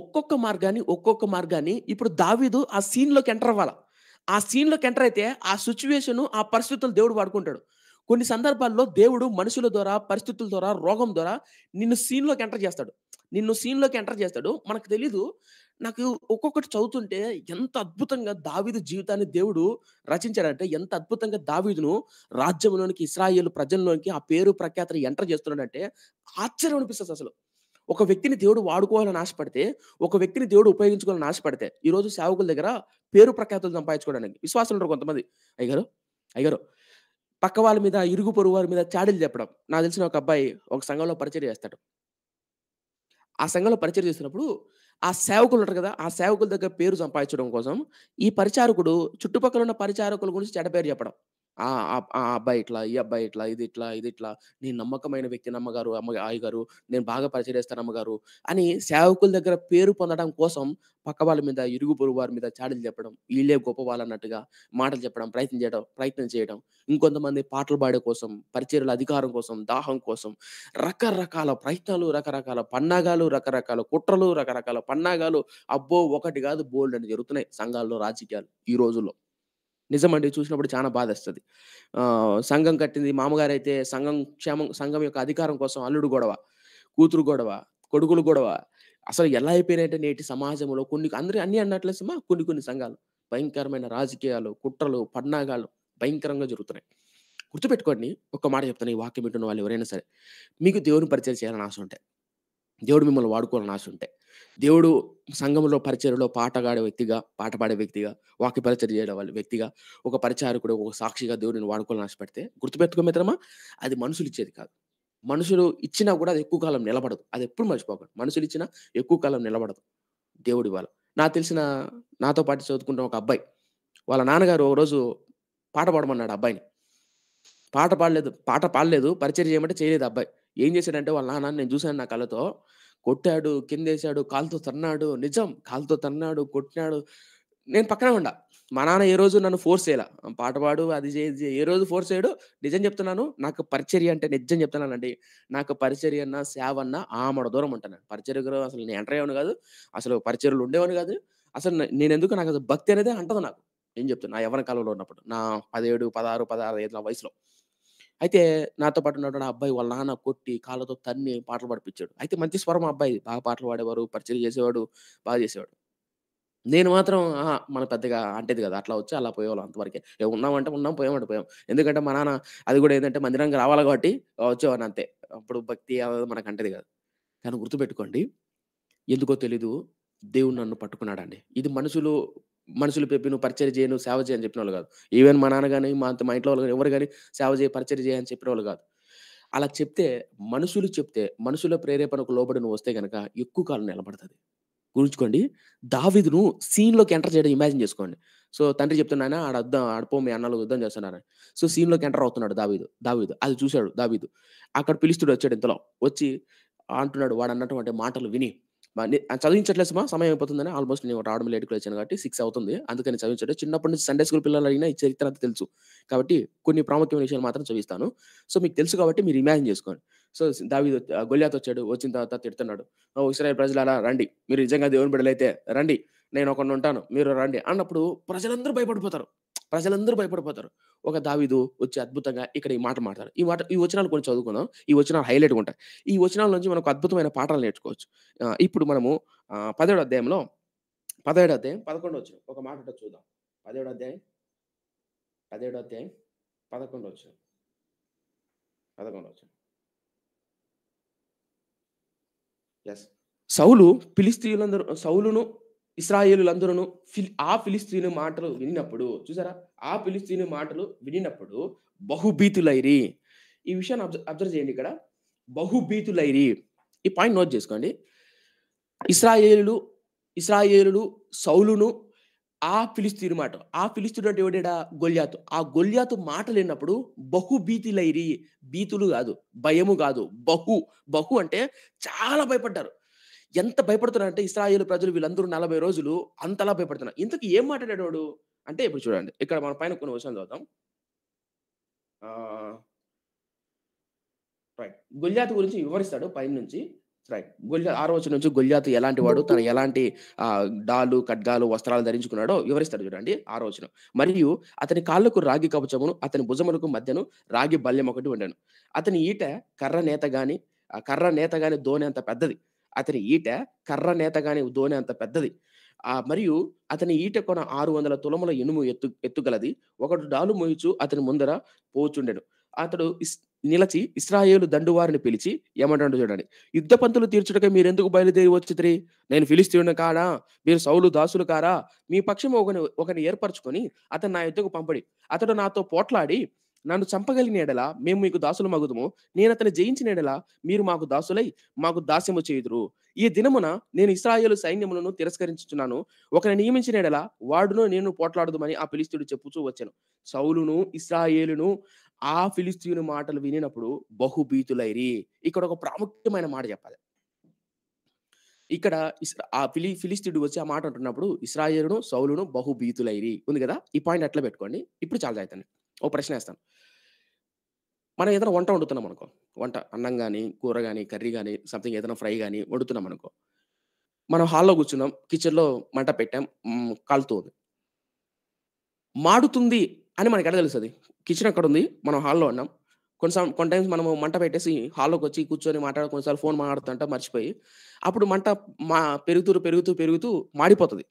ఒక్కొక్క మార్గాన్ని ఒక్కొక్క మార్గాన్ని ఇప్పుడు దావీదు ఆ సీన్లోకి ఎంటర్ అవ్వాలి ఆ సీన్లోకి ఎంటర్ అయితే ఆ సిచ్యువేషను ఆ పరిస్థితులు దేవుడు వాడుకుంటాడు కొన్ని సందర్భాల్లో దేవుడు మనుషుల ద్వారా పరిస్థితుల ద్వారా రోగం ద్వారా నిన్ను సీన్లోకి ఎంటర్ చేస్తాడు నిన్ను సీన్లోకి ఎంటర్ చేస్తాడు మనకు తెలీదు నాకు ఒక్కొక్కటి చదువుతుంటే ఎంత అద్భుతంగా దావీదు జీవితాన్ని దేవుడు రచించాడంటే ఎంత అద్భుతంగా దావీదును రాజ్యంలోనికి ఇస్రాయేల్ ప్రజల్లోనికి ఆ పేరు ప్రఖ్యాతను ఎంటర్ చేస్తున్నాడంటే ఆశ్చర్యం అనిపిస్తుంది అసలు ఒక వ్యక్తిని దేవుడు వాడుకోవాలని ఆశపడితే ఒక వ్యక్తిని దేవుడు ఉపయోగించుకోవాలని ఆశపడితే ఈరోజు సేవకుల దగ్గర పేరు ప్రఖ్యాతులు సంపాదించుకోవడానికి విశ్వాసం ఉంటారు కొంతమంది అయ్యారు అయ్యారు పక్క వాళ్ళ మీద ఇరుగు పొరుగు వారి మీద చాడీలు చెప్పడం నాకు తెలిసిన ఒక అబ్బాయి ఒక సంఘంలో పరిచయం చేస్తాడు ఆ సంఘంలో పరిచయం చేస్తున్నప్పుడు ఆ సేవకులు ఉంటారు కదా ఆ సేవకుల దగ్గర పేరు సంపాదించడం కోసం ఈ పరిచారకుడు చుట్టుపక్కల ఉన్న పరిచారకుల గురించి చెడ్డ పేరు చెప్పడం ఆ ఆ అబ్బాయి ఇట్లా ఈ అబ్బాయి ఇట్లా ఇది ఇట్లా ఇది ఇట్లా నీ నమ్మకమైన వ్యక్తి నమ్మగారు అమ్మ ఆయగారు నేను బాగా పరిచయం అమ్మగారు అని సేవకుల దగ్గర పేరు పొందడం కోసం పక్క వాళ్ళ మీద ఇరుగు పొరుగు వారి మీద చాడలు చెప్పడం వీళ్ళే గొప్ప వాళ్ళు అన్నట్టుగా మాటలు చెప్పడం ప్రయత్నం చేయడం ప్రయత్నం చేయడం ఇంకొంతమంది పాటలు పాడే కోసం పరిచయల అధికారం కోసం దాహం కోసం రకరకాల ప్రయత్నాలు రకరకాల పన్నాగాలు రకరకాల కుట్రలు రకరకాల పన్నాగాలు అబ్బో ఒకటి కాదు బోల్డ్ అని జరుగుతున్నాయి సంఘాల్లో రాజకీయాలు ఈ రోజుల్లో నిజమండి చూసినప్పుడు చాలా బాధ వస్తుంది సంఘం కట్టింది మామగారు అయితే సంఘం క్షేమం సంఘం యొక్క అధికారం కోసం అల్లుడు గొడవ కూతురు గొడవ కొడుకులు గొడవ అసలు ఎలా అయిపోయినాయంటే నేటి సమాజంలో కొన్ని అందరూ అన్ని అన్నట్లే సిమా కొన్ని కొన్ని సంఘాలు భయంకరమైన రాజకీయాలు కుట్రలు పడ్నాగాలు భయంకరంగా జరుగుతున్నాయి గుర్తుపెట్టుకోండి ఒక మాట చెప్తాను ఈ వాక్యం వింటున్న వాళ్ళు ఎవరైనా సరే మీకు దేవుని పరిచయం చేయాలని ఆశ ఉంటే దేవుడు మిమ్మల్ని వాడుకోవాలని ఆశ ఉంటే దేవుడు సంఘంలో పరిచయలో పాటగాడే వ్యక్తిగా పాట పాడే వ్యక్తిగా వాక్య పరిచయం చేయడం వాళ్ళ వ్యక్తిగా ఒక పరిచారకుడు ఒక సాక్షిగా దేవుడిని వాడుకోవాలని ఆశపడితే గుర్తుపెట్టుకో మిత్రమా అది మనుషులు ఇచ్చేది కాదు మనుషులు ఇచ్చినా కూడా అది ఎక్కువ కాలం నిలబడదు అది ఎప్పుడు మర్చిపోకండి మనుషులు ఇచ్చినా ఎక్కువ కాలం నిలబడదు దేవుడి వాళ్ళ నాకు తెలిసిన నాతో పాటు చదువుకుంటున్న ఒక అబ్బాయి వాళ్ళ నాన్నగారు ఒకరోజు పాట పాడమన్నాడు అబ్బాయిని పాట పాడలేదు పాట పాడలేదు పరిచయం చేయమంటే చేయలేదు అబ్బాయి ఏం చేశాడంటే వాళ్ళ నాన్న నేను చూశాను నా కళ్ళతో కొట్టాడు కిందేశాడు కాలుతో తన్నాడు నిజం కాలుతో తన్నాడు కొట్టినాడు నేను పక్కనే ఉండ మా నాన్న ఏ రోజు నన్ను ఫోర్స్ చేయాల పాట పాడు అది చేయ ఏ రోజు ఫోర్స్ చేయడు నిజం చెప్తున్నాను నాకు పరిచర్య అంటే నిజం చెప్తున్నానండి నాకు పరిచర్య అన్న సేవ అన్న ఆమడ దూరం ఉంటాను పరిచర్య అసలు నేను ఎంటర్ అయ్యాను కాదు అసలు పరిచర్యలు ఉండేవాను కాదు అసలు నేను ఎందుకు నాకు అసలు భక్తి అనేది అంటదు నాకు ఏం చెప్తున్నా యవన కాలంలో ఉన్నప్పుడు నా పదిహేడు పదహారు పదహారు ఐదు వయసులో అయితే నాతో పాటు ఉన్నటువంటి ఆ అబ్బాయి వాళ్ళ నాన్న కొట్టి కాళ్ళతో తన్ని పాటలు పాడిపించాడు అయితే మంచి స్వరం అబ్బాయి బాగా పాటలు పాడేవారు పరిచయం చేసేవాడు బాగా చేసేవాడు నేను మాత్రం మన పెద్దగా అంటేది కదా అట్లా వచ్చి అలా పోయేవాళ్ళం అంతవరకే ఉన్నామంటే ఉన్నాం పోయామంటే పోయాం ఎందుకంటే మా నాన్న అది కూడా ఏంటంటే మందిరానికి రావాలి కాబట్టి వచ్చేవాడిని అంతే అప్పుడు భక్తి మనకు అంటేది కాదు కానీ గుర్తుపెట్టుకోండి ఎందుకో తెలీదు దేవుడు నన్ను పట్టుకున్నాడండి ఇది మనుషులు మనుషులు పెప్పి నువ్వు పరిచయం చేయను సేవ చేయని చెప్పిన వాళ్ళు కాదు ఈవెన్ మా నాన్న కానీ మా మా ఇంట్లో వాళ్ళు కానీ ఎవరు కానీ సేవ చేయ పరిచయం చేయని చెప్పిన వాళ్ళు కాదు అలా చెప్తే మనుషులు చెప్తే మనుషుల ప్రేరేపణకు లోబడి నువ్వు వస్తే కనుక ఎక్కువ కాలం నిలబడుతుంది గురించుకోండి దావిదును సీన్లోకి ఎంటర్ చేయడం ఇమాజిన్ చేసుకోండి సో తండ్రి చెప్తున్నాయన ఆడ అద్దం ఆడపో మీ అన్నలు యుద్ధం చేస్తున్నారని సో సీన్లోకి ఎంటర్ అవుతున్నాడు దావీదు దావీదు అది చూశాడు దావీదు అక్కడ పిలుస్తుడు వచ్చాడు ఇంతలో వచ్చి అంటున్నాడు వాడు అన్నటువంటి మాటలు విని చదివించట్లేదు మా సమయం అయిపోతుందని ఆల్మోస్ట్ నేను ఒక ఆడమ లేట్కి వచ్చాను కాబట్టి సిక్స్ అవుతుంది అందుకని చదివించట్లేదు చిన్నప్పటి నుంచి సండే స్కూల్ పిల్లలు అడిగినా ఈ చరిత్ర అంతా తెలుసు కాబట్టి కొన్ని ప్రాముఖ్యమైన విషయాలు మాత్రం చదివిస్తాను సో మీకు తెలుసు కాబట్టి మీరు ఇమాజిన్ చేసుకోండి సో దావి గొల్యాత్ వచ్చాడు వచ్చిన తర్వాత తిడుతున్నాడు ఇస్రాయల్ ప్రజలు అలా రండి మీరు నిజంగా దేవుని బిడ్డలైతే రండి నేను ఒకరిని ఉంటాను మీరు రండి అన్నప్పుడు ప్రజలందరూ భయపడిపోతారు ప్రజలందరూ భయపడిపోతారు ఒక దావిదు వచ్చి అద్భుతంగా ఇక్కడ ఈ మాట మాడతారు ఈ మాట ఈ వచనాలు కొన్ని చదువుకుందాం ఈ వచనాలు హైలైట్ ఉంటాయి ఈ వచనాల నుంచి మనకు అద్భుతమైన పాఠాలు నేర్చుకోవచ్చు ఇప్పుడు మనము పదేడు అధ్యాయంలో పదేడు అధ్యాయం పదకొండు వచ్చిన ఒక మాట చూద్దాం పదేడు అధ్యాయం పదేడు అధ్యాయం పదకొండు వచ్చిన పదకొండు వచ్చిన ఎస్ సౌలు పిలిస్తీలందరూ సౌలును ఇస్రాయేలులందరూ ఫిల్ ఆ ఫిలిస్తీను మాటలు వినినప్పుడు చూసారా ఆ ఫిలిస్తీను మాటలు వినినప్పుడు బహుభీతులైరి ఈ విషయాన్ని అబ్జర్వ్ చేయండి ఇక్కడ బహుభీతులైరి ఈ పాయింట్ నోట్ చేసుకోండి ఇస్రాయేలు ఇస్రాయేలుడు సౌలును ఆ ఫిలిస్తీను మాట ఆ ఫిలిస్తీన్ అంటే ఎవడేడా గొల్యాతు ఆ గొల్యాతు మాట లేనప్పుడు బహుభీతులైరి భీతులు కాదు భయము కాదు బహు బహు అంటే చాలా భయపడ్డారు ఎంత భయపడుతున్నారంటే ఇస్రాయేల్ ప్రజలు వీళ్ళందరూ నలభై రోజులు అంతలా భయపడుతున్నారు ఇంతకు ఏం మాట్లాడేవాడు అంటే ఇప్పుడు చూడండి ఇక్కడ మన పైన కొన్ని విషయాలు చదువుతాం రైట్ గుల్జాత్ గురించి వివరిస్తాడు పైన నుంచి రైట్ గొల్జా ఆరు వచ్చిన నుంచి గుల్జాత్ ఎలాంటి వాడు తను ఎలాంటి డాలు కడ్గాలు వస్త్రాలు ధరించుకున్నాడో వివరిస్తాడు చూడండి ఆరు వచ్చిన మరియు అతని కాళ్ళకు రాగి కవచమును అతని భుజములకు మధ్యను రాగి బల్యం ఒకటి ఉండాను అతని ఈట కర్ర నేత గాని కర్ర నేత గాని దోని అంత పెద్దది అతని ఈట కర్ర నేతగాని దోణి అంత పెద్దది ఆ మరియు అతని ఈట కొన ఆరు వందల తులముల ఇనుము ఎత్తు ఎత్తుగలది ఒకడు డాలు మోయిచు అతని ముందర పోచుండెను అతడు నిలచి ఇస్రాయేలు దండువారిని పిలిచి ఏమంటాడు చూడండి యుద్ధ పంతులు తీర్చుటకై మీరు ఎందుకు బయలుదేరి వచ్చితిరి నేను ఫిలిస్తీను కాడా మీరు సౌలు దాసులు కారా మీ పక్షము ఒకని ఒకని ఏర్పరచుకొని అతను నా యుద్ధకు పంపడి అతడు నాతో పోట్లాడి నన్ను చంపగలిగిన ఎడల మేము మీకు దాసులు మగుదుము నేను అతను జయించిన ఎడల మీరు మాకు దాసులై మాకు దాస్యము చేయుదురు ఈ దినమున నేను ఇస్రాయేలు సైన్యములను తిరస్కరించుచున్నాను ఒకరిని నియమించిన ఎడల వాడును నేను పోట్లాడదుమని ఆ పిలిస్తుడు చెప్పుచూ వచ్చాను సౌలును ఇస్రాయేలును ఆ ఫిలిస్తీయుని మాటలు వినినప్పుడు బహుభీతులైరి ఇక్కడ ఒక ప్రాముఖ్యమైన మాట చెప్పాలి ఇక్కడ ఆ ఫిలి ఫిలిస్తీడు వచ్చి ఆ మాట అంటున్నప్పుడు ఇస్రాయేలును సౌలును బహుభీతులైరి ఉంది కదా ఈ పాయింట్ అట్లా పెట్టుకోండి ఇప్పుడు చాలా అవుతుంది ఓ ప్రశ్న వేస్తాను మనం ఏదైనా వంట వండుతున్నాం అనుకో వంట అన్నం కానీ కూర కానీ కర్రీ కానీ సంథింగ్ ఏదైనా ఫ్రై కానీ వండుతున్నాం అనుకో మనం హాల్లో కూర్చున్నాం కిచెన్లో మంట పెట్టాం కాలుతుంది మాడుతుంది అని మనకి ఎలా తెలుస్తుంది కిచెన్ అక్కడ ఉంది మనం హాల్లో ఉన్నాం కొన్నిసార్లు కొన్ని టైమ్స్ మనము మంట పెట్టేసి హాల్లోకి వచ్చి కూర్చొని మాట్లాడ కొన్నిసార్లు ఫోన్ మాట్లాడుతుంటే మర్చిపోయి అప్పుడు మంట మా పెరుగుతూ పెరుగుతూ పెరుగుతూ మాడిపోతుంది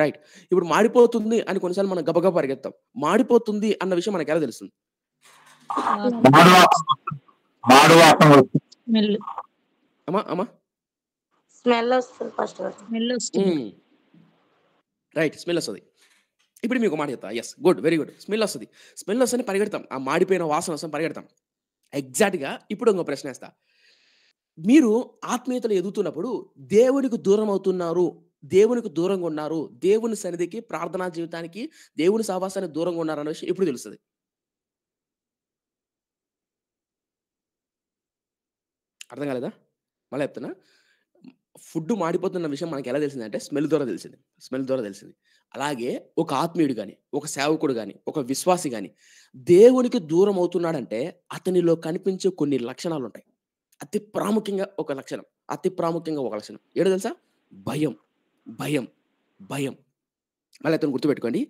రైట్ ఇప్పుడు మాడిపోతుంది అని కొన్నిసార్లు మనం గబగబ పరిగెత్తాం మాడిపోతుంది అన్న విషయం మనకి ఎలా తెలుస్తుంది రైట్ స్మెల్ వస్తుంది ఇప్పుడు మీకు మాట చెప్తా yes good very good smell వస్తుంది స్మెల్ వస్తుంది పరిగెడతాం ఆ మాడిపోయిన వాసన వస్తాం పరిగెడతాం ఎగ్జాక్ట్గా ఇప్పుడు ఇంకో ప్రశ్న వేస్తా మీరు ఆత్మీయతలు ఎదుగుతున్నప్పుడు దేవుడికి దూరం అవుతున్నారు దేవునికి దూరంగా ఉన్నారు దేవుని సన్నిధికి ప్రార్థనా జీవితానికి దేవుని సహవాసానికి దూరంగా ఉన్నారు అనే విషయం ఎప్పుడు తెలుస్తుంది అర్థం కాలేదా మళ్ళీ చెప్తున్నా ఫుడ్ మాడిపోతున్న విషయం మనకి ఎలా తెలిసింది అంటే స్మెల్ ద్వారా తెలిసింది స్మెల్ ద్వారా తెలిసింది అలాగే ఒక ఆత్మీయుడు కానీ ఒక సేవకుడు కానీ ఒక విశ్వాసి కానీ దేవునికి దూరం అవుతున్నాడంటే అతనిలో కనిపించే కొన్ని లక్షణాలు ఉంటాయి అతి ప్రాముఖ్యంగా ఒక లక్షణం అతి ప్రాముఖ్యంగా ఒక లక్షణం ఏడు తెలుసా భయం భయం భయం మళ్ళీ అతను గుర్తుపెట్టుకోండి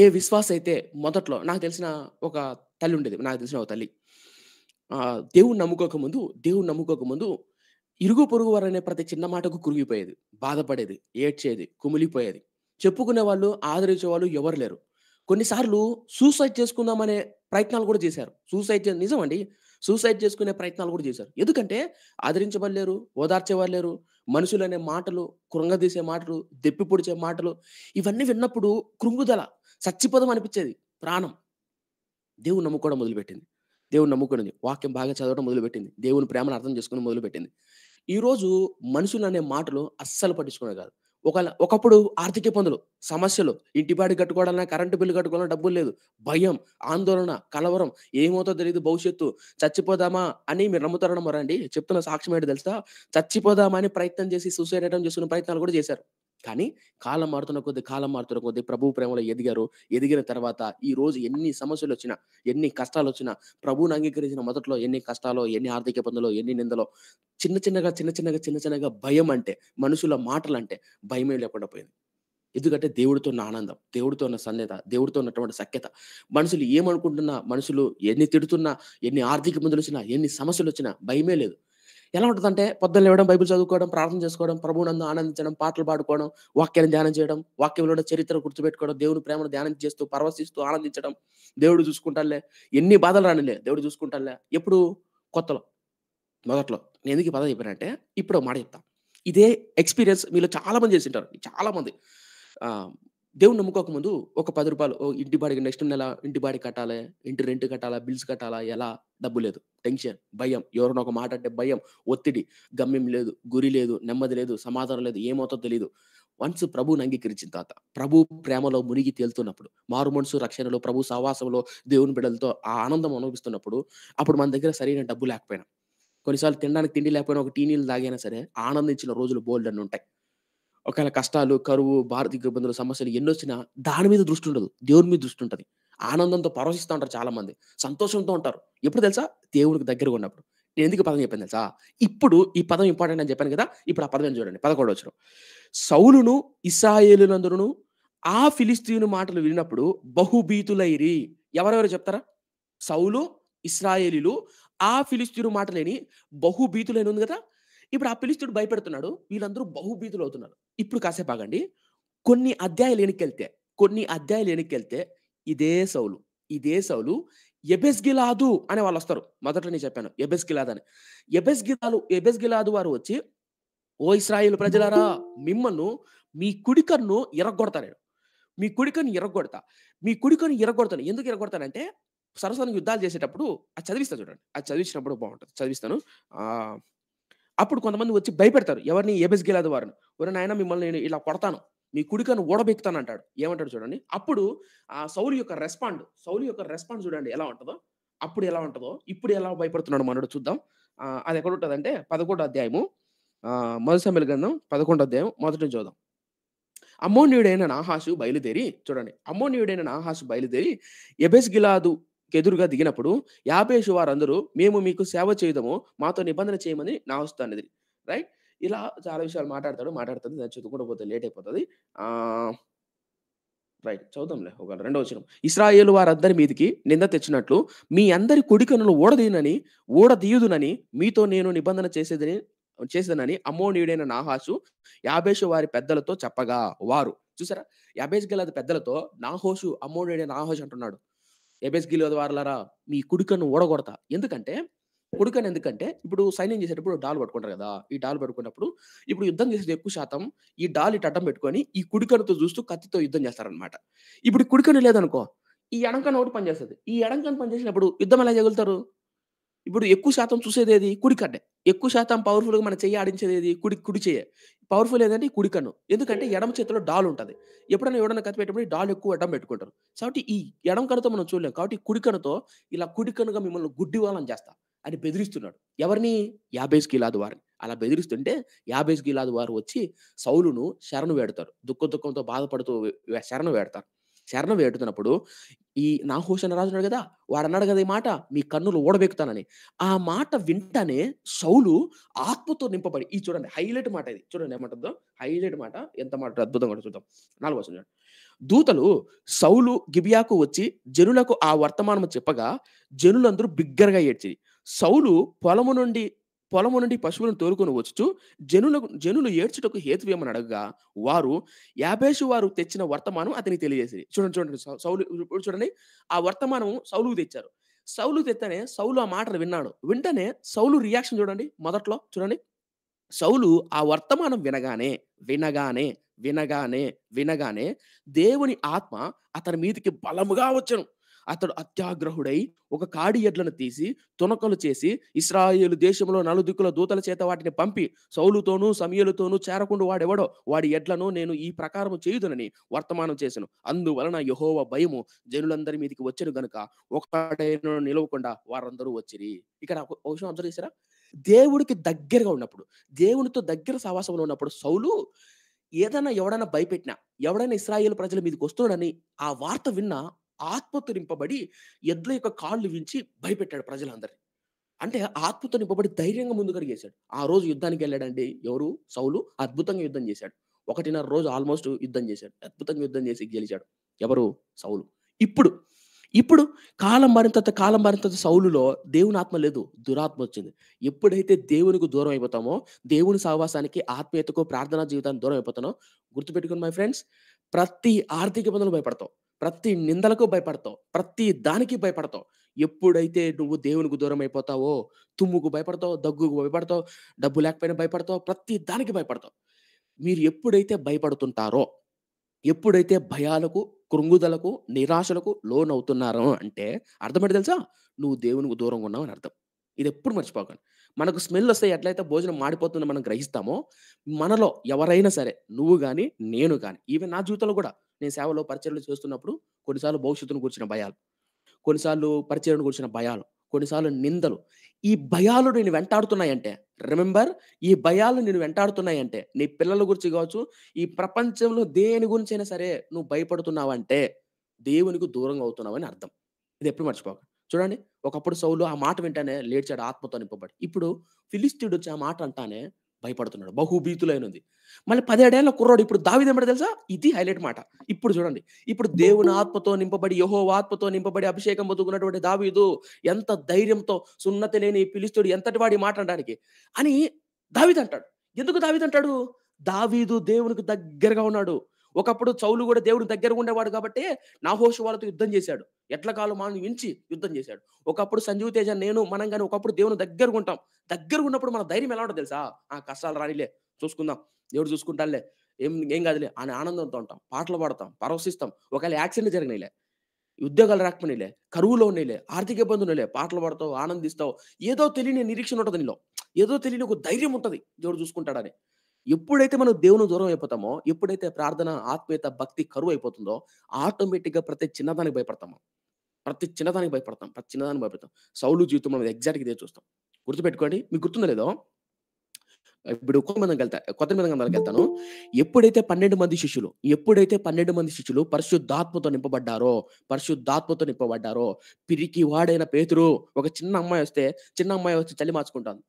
ఏ విశ్వాస అయితే మొదట్లో నాకు తెలిసిన ఒక తల్లి ఉండేది నాకు తెలిసిన ఒక తల్లి దేవుడు నమ్ముకోకముందు ముందు దేవుడు ఇరుగు పొరుగు వారు అనే ప్రతి చిన్న మాటకు కురిగిపోయేది బాధపడేది ఏడ్చేది కుమిలిపోయేది చెప్పుకునే వాళ్ళు ఆదరించే వాళ్ళు ఎవరు లేరు కొన్నిసార్లు సూసైడ్ చేసుకుందామనే ప్రయత్నాలు కూడా చేశారు సూసైడ్ నిజమండి సూసైడ్ చేసుకునే ప్రయత్నాలు కూడా చేశారు ఎందుకంటే ఆదరించబడలేరు ఓదార్చేవారు లేరు మనుషులు అనే మాటలు కృంగదీసే మాటలు దెప్పి పొడిచే మాటలు ఇవన్నీ విన్నప్పుడు కృంగుదల సచ్చిపదం అనిపించేది ప్రాణం దేవుని నమ్ముకోవడం మొదలుపెట్టింది దేవుని నమ్ముకునేది వాక్యం బాగా చదవడం మొదలుపెట్టింది దేవుని ప్రేమను అర్థం చేసుకుని మొదలుపెట్టింది ఈరోజు మనుషులు అనే మాటలు అస్సలు పట్టించుకునే కాదు ఒక ఒకప్పుడు ఆర్థిక ఇబ్బందులు సమస్యలు ఇంటి బాడి కట్టుకోవాలన్నా కరెంటు బిల్లు కట్టుకోవాలన్నా డబ్బులు లేదు భయం ఆందోళన కలవరం ఏమవుతో తెలియదు భవిష్యత్తు చచ్చిపోదామా అని మీరు నమ్ముతారనమారండి చెప్తున్న సాక్ష్యం ఏంటి తెలుసా చచ్చిపోదామా అని ప్రయత్నం చేసి సూసైడ్ అయ్యడం చేసుకునే ప్రయత్నాలు కూడా చేశారు కానీ కాలం మారుతున్న కొద్ది కాలం మారుతున్న కొద్ది ప్రభు ప్రేమలో ఎదిగారు ఎదిగిన తర్వాత ఈ రోజు ఎన్ని సమస్యలు వచ్చినా ఎన్ని కష్టాలు వచ్చినా ప్రభువుని అంగీకరించిన మొదట్లో ఎన్ని కష్టాలు ఎన్ని ఆర్థిక ఇబ్బందులు ఎన్ని నిందలో చిన్న చిన్నగా చిన్న చిన్నగా చిన్న చిన్నగా భయం అంటే మనుషుల మాటలు అంటే భయమే లేకుండా పోయింది ఎందుకంటే దేవుడితో ఉన్న ఆనందం దేవుడితో ఉన్న సన్నిహత దేవుడితో ఉన్నటువంటి సఖ్యత మనుషులు ఏమనుకుంటున్నా మనుషులు ఎన్ని తిడుతున్నా ఎన్ని ఆర్థిక ఇబ్బందులు వచ్చినా ఎన్ని సమస్యలు వచ్చినా భయమే లేదు ఎలా ఉంటుందంటే పొద్దున్న లేవడం బైబిల్ చదువుకోవడం ప్రార్థన చేసుకోవడం ప్రభువునందు ఆనందించడం పాటలు పాడుకోవడం వాక్యాన్ని ధ్యానం చేయడం వాక్యంలో చరిత్ర గుర్తుపెట్టుకోవడం దేవుని ప్రేమను ధ్యానం చేస్తూ పరవశిస్తూ ఆనందించడం దేవుడు చూసుకుంటానులే ఎన్ని బాధలు రానిలే దేవుడు చూసుకుంటానులే ఎప్పుడు కొత్తలో మొదట్లో నేను ఎందుకు ఈ పద చెప్పానంటే ఇప్పుడు మాట చెప్తాను ఇదే ఎక్స్పీరియన్స్ మీలో చాలా మంది చేసింటారు చాలా మంది దేవుడు నమ్ముకోకముందు ఒక పది రూపాయలు ఓ ఇంటి బాడికి నెక్స్ట్ నెల ఇంటి బాడి కట్టాలి ఇంటి రెంట్ కట్టాలా బిల్స్ కట్టాలా ఎలా డబ్బు లేదు టెన్షన్ భయం ఎవరైనా ఒక మాట అంటే భయం ఒత్తిడి గమ్యం లేదు గురి లేదు నెమ్మది లేదు సమాధానం లేదు ఏమవుతో తెలియదు వన్స్ ప్రభుని అంగీకరించిన తర్వాత ప్రభు ప్రేమలో మునిగి తేలుతున్నప్పుడు మారు మనసు రక్షణలో ప్రభు సహవాసంలో దేవుని బిడ్డలతో ఆ ఆనందం అనుభవిస్తున్నప్పుడు అప్పుడు మన దగ్గర సరైన డబ్బు లేకపోయినా కొన్నిసార్లు తినడానికి తిండి లేకపోయినా ఒక టీ నీళ్ళు తాగైనా సరే ఆనందించిన రోజులు బోల్డ్ అని ఉంటాయి ఒకవేళ కష్టాలు కరువు భారతీయ ఇబ్బందులు సమస్యలు ఎన్ని వచ్చినా దాని మీద దృష్టి ఉండదు దేవుని మీద దృష్టి ఉంటుంది ఆనందంతో పరోసిస్తూ ఉంటారు చాలా మంది సంతోషంతో ఉంటారు ఎప్పుడు తెలుసా దేవుడికి దగ్గరగా ఉన్నప్పుడు నేను ఎందుకు పదం చెప్పాను తెలుసా ఇప్పుడు ఈ పదం ఇంపార్టెంట్ అని చెప్పాను కదా ఇప్పుడు ఆ పదం చూడండి పదకొండు వచ్చిన సౌలును ఇస్రాయేలులందరూ ఆ ఫిలిస్తీను మాటలు విన్నప్పుడు బహుభీతులైరి ఎవరెవరు చెప్తారా సౌలు ఇస్రాయేలీలు ఆ ఫిలిస్తీను మాటలేని బహుభీతులైన ఉంది కదా ఇప్పుడు ఆ పిలిస్తుడు భయపెడుతున్నాడు వీళ్ళందరూ బహుభీతులు అవుతున్నారు ఇప్పుడు కాసేపు ఆగండి కొన్ని అధ్యాయాలు వెనక్కి కొన్ని అధ్యాయాలు వెనక్కి ఇదే సౌలు ఇదే సౌలు ఎబెస్గిలాదు అనే వాళ్ళు వస్తారు మొదట నేను చెప్పాను ఎబెస్గిలాదు అని ఎబెస్గిలాలు ఎబెస్గిలాదు వారు వచ్చి ఓ ఇస్రాయిల్ ప్రజలారా మిమ్మల్ని మీ కుడికన్ను ఎరగొడతా నేను మీ కుడికను ఎరగొడతా మీ కుడికను ఎరగొడతాను ఎందుకు ఎరగొడతానంటే సరసన యుద్ధాలు చేసేటప్పుడు అది చదివిస్తాను చూడండి అది చదివించినప్పుడు బాగుంటుంది చదివిస్తాను ఆ అప్పుడు కొంతమంది వచ్చి భయపెడతారు ఎవరిని ఏబెస్ గెలాదు వారిని ఒరే నాయన మిమ్మల్ని నేను ఇలా కొడతాను మీ కుడికను ఓడబెక్కుతాను అంటాడు ఏమంటాడు చూడండి అప్పుడు ఆ సౌలు యొక్క రెస్పాండ్ సౌలు యొక్క రెస్పాండ్ చూడండి ఎలా ఉంటుందో అప్పుడు ఎలా ఉంటుందో ఇప్పుడు ఎలా భయపడుతున్నాడు మనడు చూద్దాం అది ఎక్కడ ఉంటుంది అంటే పదకొండో అధ్యాయము మధుసమ్మెల గ్రంథం పదకొండో అధ్యాయం మొదటి చూద్దాం అమ్మోనియుడైన నాహాసు బయలుదేరి చూడండి అమ్మోనియుడైన నాహాసు బయలుదేరి ఎబెస్ గిలాదు ఎదురుగా దిగినప్పుడు యాభేషు వారందరూ మేము మీకు సేవ చేయదము మాతో నిబంధన చేయమని నా వస్తాను రైట్ ఇలా చాలా విషయాలు మాట్లాడతాడు మాట్లాడుతుంది దాన్ని చదువుకుంటూ పోతే లేట్ అయిపోతుంది రైట్ చదువుతాంలే ఒక రెండో వచ్చిన ఇస్రాయేల్ వారందరి మీదికి నింద తెచ్చినట్లు మీ అందరి కుడికనులు ఓడదీయనని ఓడదీయుదునని మీతో నేను నిబంధన చేసేదని చేసేదనని అమ్మోనియుడైన నాహాసు యాభేష్ వారి పెద్దలతో చెప్పగా వారు చూసారా యాభేష్ గల పెద్దలతో నాహోషు అమ్మోడైన నాహోషు అంటున్నాడు ఎబెస్గిలో వారలారా మీ కుడుకను ఓడగొడతా ఎందుకంటే కుడుకని ఎందుకంటే ఇప్పుడు సైన్యం చేసేటప్పుడు డాల్ పట్టుకుంటారు కదా ఈ డాల్ పట్టుకున్నప్పుడు ఇప్పుడు యుద్ధం చేసేది ఎక్కువ శాతం ఈ డాల్ ఇటు అడ్డం పెట్టుకొని ఈ కుడికనుతో చూస్తూ కత్తితో యుద్ధం చేస్తారనమాట ఇప్పుడు కుడికను లేదనుకో ఈ ఎడంకను ఒకటి పనిచేస్తుంది ఈ ఎడంకను పనిచేసినప్పుడు యుద్ధం ఎలా జగులుతారు ఇప్పుడు ఎక్కువ శాతం చూసేది ఏది కుడికడ్డే ఎక్కువ శాతం పవర్ఫుల్గా మన చెయ్యి ఆడించేది ఏది కుడి కుడి చేయ పవర్ఫుల్ ఏదంటే కుడి కన్ను ఎందుకంటే ఎడమ చేతిలో డాల్ ఉంటుంది ఎప్పుడైనా ఎవడన్నా కత్తి పెట్టినప్పుడు డాల్ ఎక్కువ ఎడం పెట్టుకుంటారు కాబట్టి ఈ ఎడం కనుతో మనం చూడలేం కాబట్టి కుడి కన్నుతో ఇలా కుడి మిమ్మల్ని గుడ్డి వాళ్ళని చేస్తా అని బెదిరిస్తున్నాడు ఎవరిని యాభై గిలాదు వారిని అలా బెదిరిస్తుంటే యాభై గిలాదు వారు వచ్చి సౌలును శరణు వేడతారు దుఃఖ దుఃఖంతో బాధపడుతూ శరణు వేడతారు శరణం వేడుతున్నప్పుడు ఈ నా హోషన్ రాజు అన్నాడు కదా వాడు అన్నాడు కదా ఈ మాట మీ కన్నులు ఓడబెక్కుతానని ఆ మాట వింటనే సౌలు ఆత్మతో నింపబడి ఈ చూడండి హైలైట్ మాట ఇది చూడండి ఏమంటుందో హైలైట్ మాట ఎంత మాట అద్భుతంగా చూద్దాం నాలుగు వచ్చిన దూతలు సౌలు గిబియాకు వచ్చి జనులకు ఆ వర్తమానం చెప్పగా జనులందరూ బిగ్గరగా ఏడ్చింది సౌలు పొలము నుండి పొలము నుండి పశువులను తోలుకొని వచ్చు జనులకు జనులు ఏడ్చుటకు హేతువేమని అడగగా వారు యాభేషు వారు తెచ్చిన వర్తమానం అతనికి తెలియజేసింది చూడండి చూడండి సౌలు చూడండి ఆ వర్తమానం సౌలుకు తెచ్చారు సౌలు తెత్తనే సౌలు ఆ మాటలు విన్నాడు వింటనే సౌలు రియాక్షన్ చూడండి మొదట్లో చూడండి సౌలు ఆ వర్తమానం వినగానే వినగానే వినగానే వినగానే దేవుని ఆత్మ అతని మీదకి బలముగా వచ్చను అతడు అత్యాగ్రహుడై ఒక కాడి ఎడ్లను తీసి తునకలు చేసి ఇస్రాయేలు దేశంలో నలుదిక్కుల దూతల చేత వాటిని పంపి సౌలుతోనూ సమయలతోనూ చేరకుండా వాడెవడో వాడి ఎడ్లను నేను ఈ ప్రకారం చేయుదనని వర్తమానం చేశాను అందువలన యహోవ భయము జనులందరి మీదకి వచ్చను గనుక ఒకడైన నిలవకుండా వారందరూ వచ్చిరి ఇక్కడ ఒక విషయం అబ్జర్వ్ చేశారా దేవుడికి దగ్గరగా ఉన్నప్పుడు దేవునితో దగ్గర సహవాసంలో ఉన్నప్పుడు సౌలు ఏదైనా ఎవడైనా భయపెట్టినా ఎవడైనా ఇస్రాయేల్ ప్రజల మీదకి వస్తున్నాడని ఆ వార్త విన్నా ఆత్మతో నింపబడి ఎద్ల యొక్క కాళ్ళు వించి భయపెట్టాడు ప్రజలందరి అంటే ఆత్మతో నింపబడి ధైర్యంగా ముందు అడిగేశాడు ఆ రోజు యుద్ధానికి వెళ్ళాడండి ఎవరు సౌలు అద్భుతంగా యుద్ధం చేశాడు ఒకటిన్నర రోజు ఆల్మోస్ట్ యుద్ధం చేశాడు అద్భుతంగా యుద్ధం చేసి గెలిచాడు ఎవరు సౌలు ఇప్పుడు ఇప్పుడు కాలం మరింత కాలం మరింత సౌలులో దేవుని ఆత్మ లేదు దురాత్మ వచ్చింది ఎప్పుడైతే దేవునికి దూరం అయిపోతామో దేవుని సహవాసానికి ఆత్మీయతకు ప్రార్థనా జీవితానికి దూరం అయిపోతానో గుర్తుపెట్టుకుని మై ఫ్రెండ్స్ ప్రతి ఆర్థిక ఇబ్బందులు భయపడతావు ప్రతి నిందలకు భయపడతావు ప్రతి దానికి భయపడతావు ఎప్పుడైతే నువ్వు దేవునికి దూరం అయిపోతావో తుమ్ముకు భయపడతావు దగ్గుకు భయపడతావు డబ్బు లేకపోయినా భయపడతావు ప్రతి దానికి భయపడతావు మీరు ఎప్పుడైతే భయపడుతుంటారో ఎప్పుడైతే భయాలకు కృంగుదలకు నిరాశలకు లోనవుతున్నారో అంటే అర్థమైంది తెలుసా నువ్వు దేవునికి దూరంగా ఉన్నావు అని అర్థం ఇది ఎప్పుడు మర్చిపోకండి మనకు స్మెల్ వస్తే ఎట్లయితే భోజనం మాడిపోతుందో మనం గ్రహిస్తామో మనలో ఎవరైనా సరే నువ్వు కానీ నేను కానీ ఈవెన్ నా జీవితంలో కూడా నేను సేవలో పరిచయలు చేస్తున్నప్పుడు కొన్నిసార్లు భవిష్యత్తును కూర్చిన భయాలు కొన్నిసార్లు పరిచయను కూర్చిన భయాలు కొన్నిసార్లు నిందలు ఈ భయాలు నేను వెంటాడుతున్నాయంటే రిమెంబర్ ఈ భయాలు నేను వెంటాడుతున్నాయంటే నీ పిల్లల గురించి కావచ్చు ఈ ప్రపంచంలో దేని గురించి అయినా సరే నువ్వు భయపడుతున్నావంటే దేవునికి దూరంగా అవుతున్నావని అర్థం ఇది ఎప్పుడు మర్చిపోక చూడండి ఒకప్పుడు సౌలు ఆ మాట వింటేనే లేచాడు ఆత్మతో నింపబడి ఇప్పుడు ఫిలిస్తీయుడు వచ్చి ఆ మాట అంటానే భయపడుతున్నాడు బహుభీతులైన ఉంది మళ్ళీ పదేడేళ్ళ కుర్రాడు ఇప్పుడు దావిదేమడు తెలుసా ఇది హైలైట్ మాట ఇప్పుడు చూడండి ఇప్పుడు దేవుని ఆత్మతో నింపబడి యహో ఆత్మతో నింపబడి అభిషేకం పొందుకున్నటువంటి దావీదు ఎంత ధైర్యంతో సున్నతి లేని పిలిస్తుడు ఎంతటి వాడి మాట్లాడడానికి అని దావిదంటాడు ఎందుకు దావిదంటాడు దావీదు దేవునికి దగ్గరగా ఉన్నాడు ఒకప్పుడు చౌలు కూడా దేవుడు దగ్గర ఉండేవాడు కాబట్టి నాహోషు వాళ్ళతో యుద్ధం చేశాడు ఎట్ల కాలు మనం ఎంచి యుద్ధం చేశాడు ఒకప్పుడు సంజీవ్ తేజ నేను మనం కానీ ఒకప్పుడు దేవుని దగ్గర ఉంటాం దగ్గర ఉన్నప్పుడు మన ధైర్యం ఎలా ఉంటుంది తెలుసా ఆ కష్టాలు రానిలే చూసుకుందాం దేవుడు చూసుకుంటానులే ఏం ఏం కాదులే అని ఆనందంతో ఉంటాం పాటలు పాడతాం పరవశిస్తాం ఒకవేళ యాక్సిడెంట్ జరిగినాయిలే ఉద్యోగాలు రాకపోయినాయిలే కరువులో ఉన్నాయిలే ఆర్థిక ఇబ్బందులే పాటలు పాడతావు ఆనందిస్తావు ఏదో తెలియని నిరీక్షణ ఉంటుంది నీలో ఏదో తెలియని ఒక ధైర్యం ఉంటుంది దేవుడు చూసుకుంటాడని ఎప్పుడైతే మనం దేవుని దూరం అయిపోతామో ఎప్పుడైతే ప్రార్థన ఆత్మీయత భక్తి కరువు అయిపోతుందో ఆటోమేటిక్గా ప్రతి చిన్నదానికి భయపడతాము ప్రతి చిన్నదానికి భయపడతాం ప్రతి చిన్నదానికి భయపడతాం సౌలు జీవితం మనం ఎగ్జాక్ట్గా ఇదే చూస్తాం గుర్తుపెట్టుకోండి మీకు గుర్తుందో లేదో ఇప్పుడు కొత్త మందం వెళ్తా కొత్త మందం వెళ్తాను ఎప్పుడైతే పన్నెండు మంది శిష్యులు ఎప్పుడైతే పన్నెండు మంది శిష్యులు పరిశుద్ధాత్మతో నింపబడ్డారో పరిశుద్ధాత్మతో నింపబడ్డారో పిరికి వాడైన పేతురు ఒక చిన్న అమ్మాయి వస్తే చిన్న అమ్మాయి వస్తే చలి మార్చుకుంటాను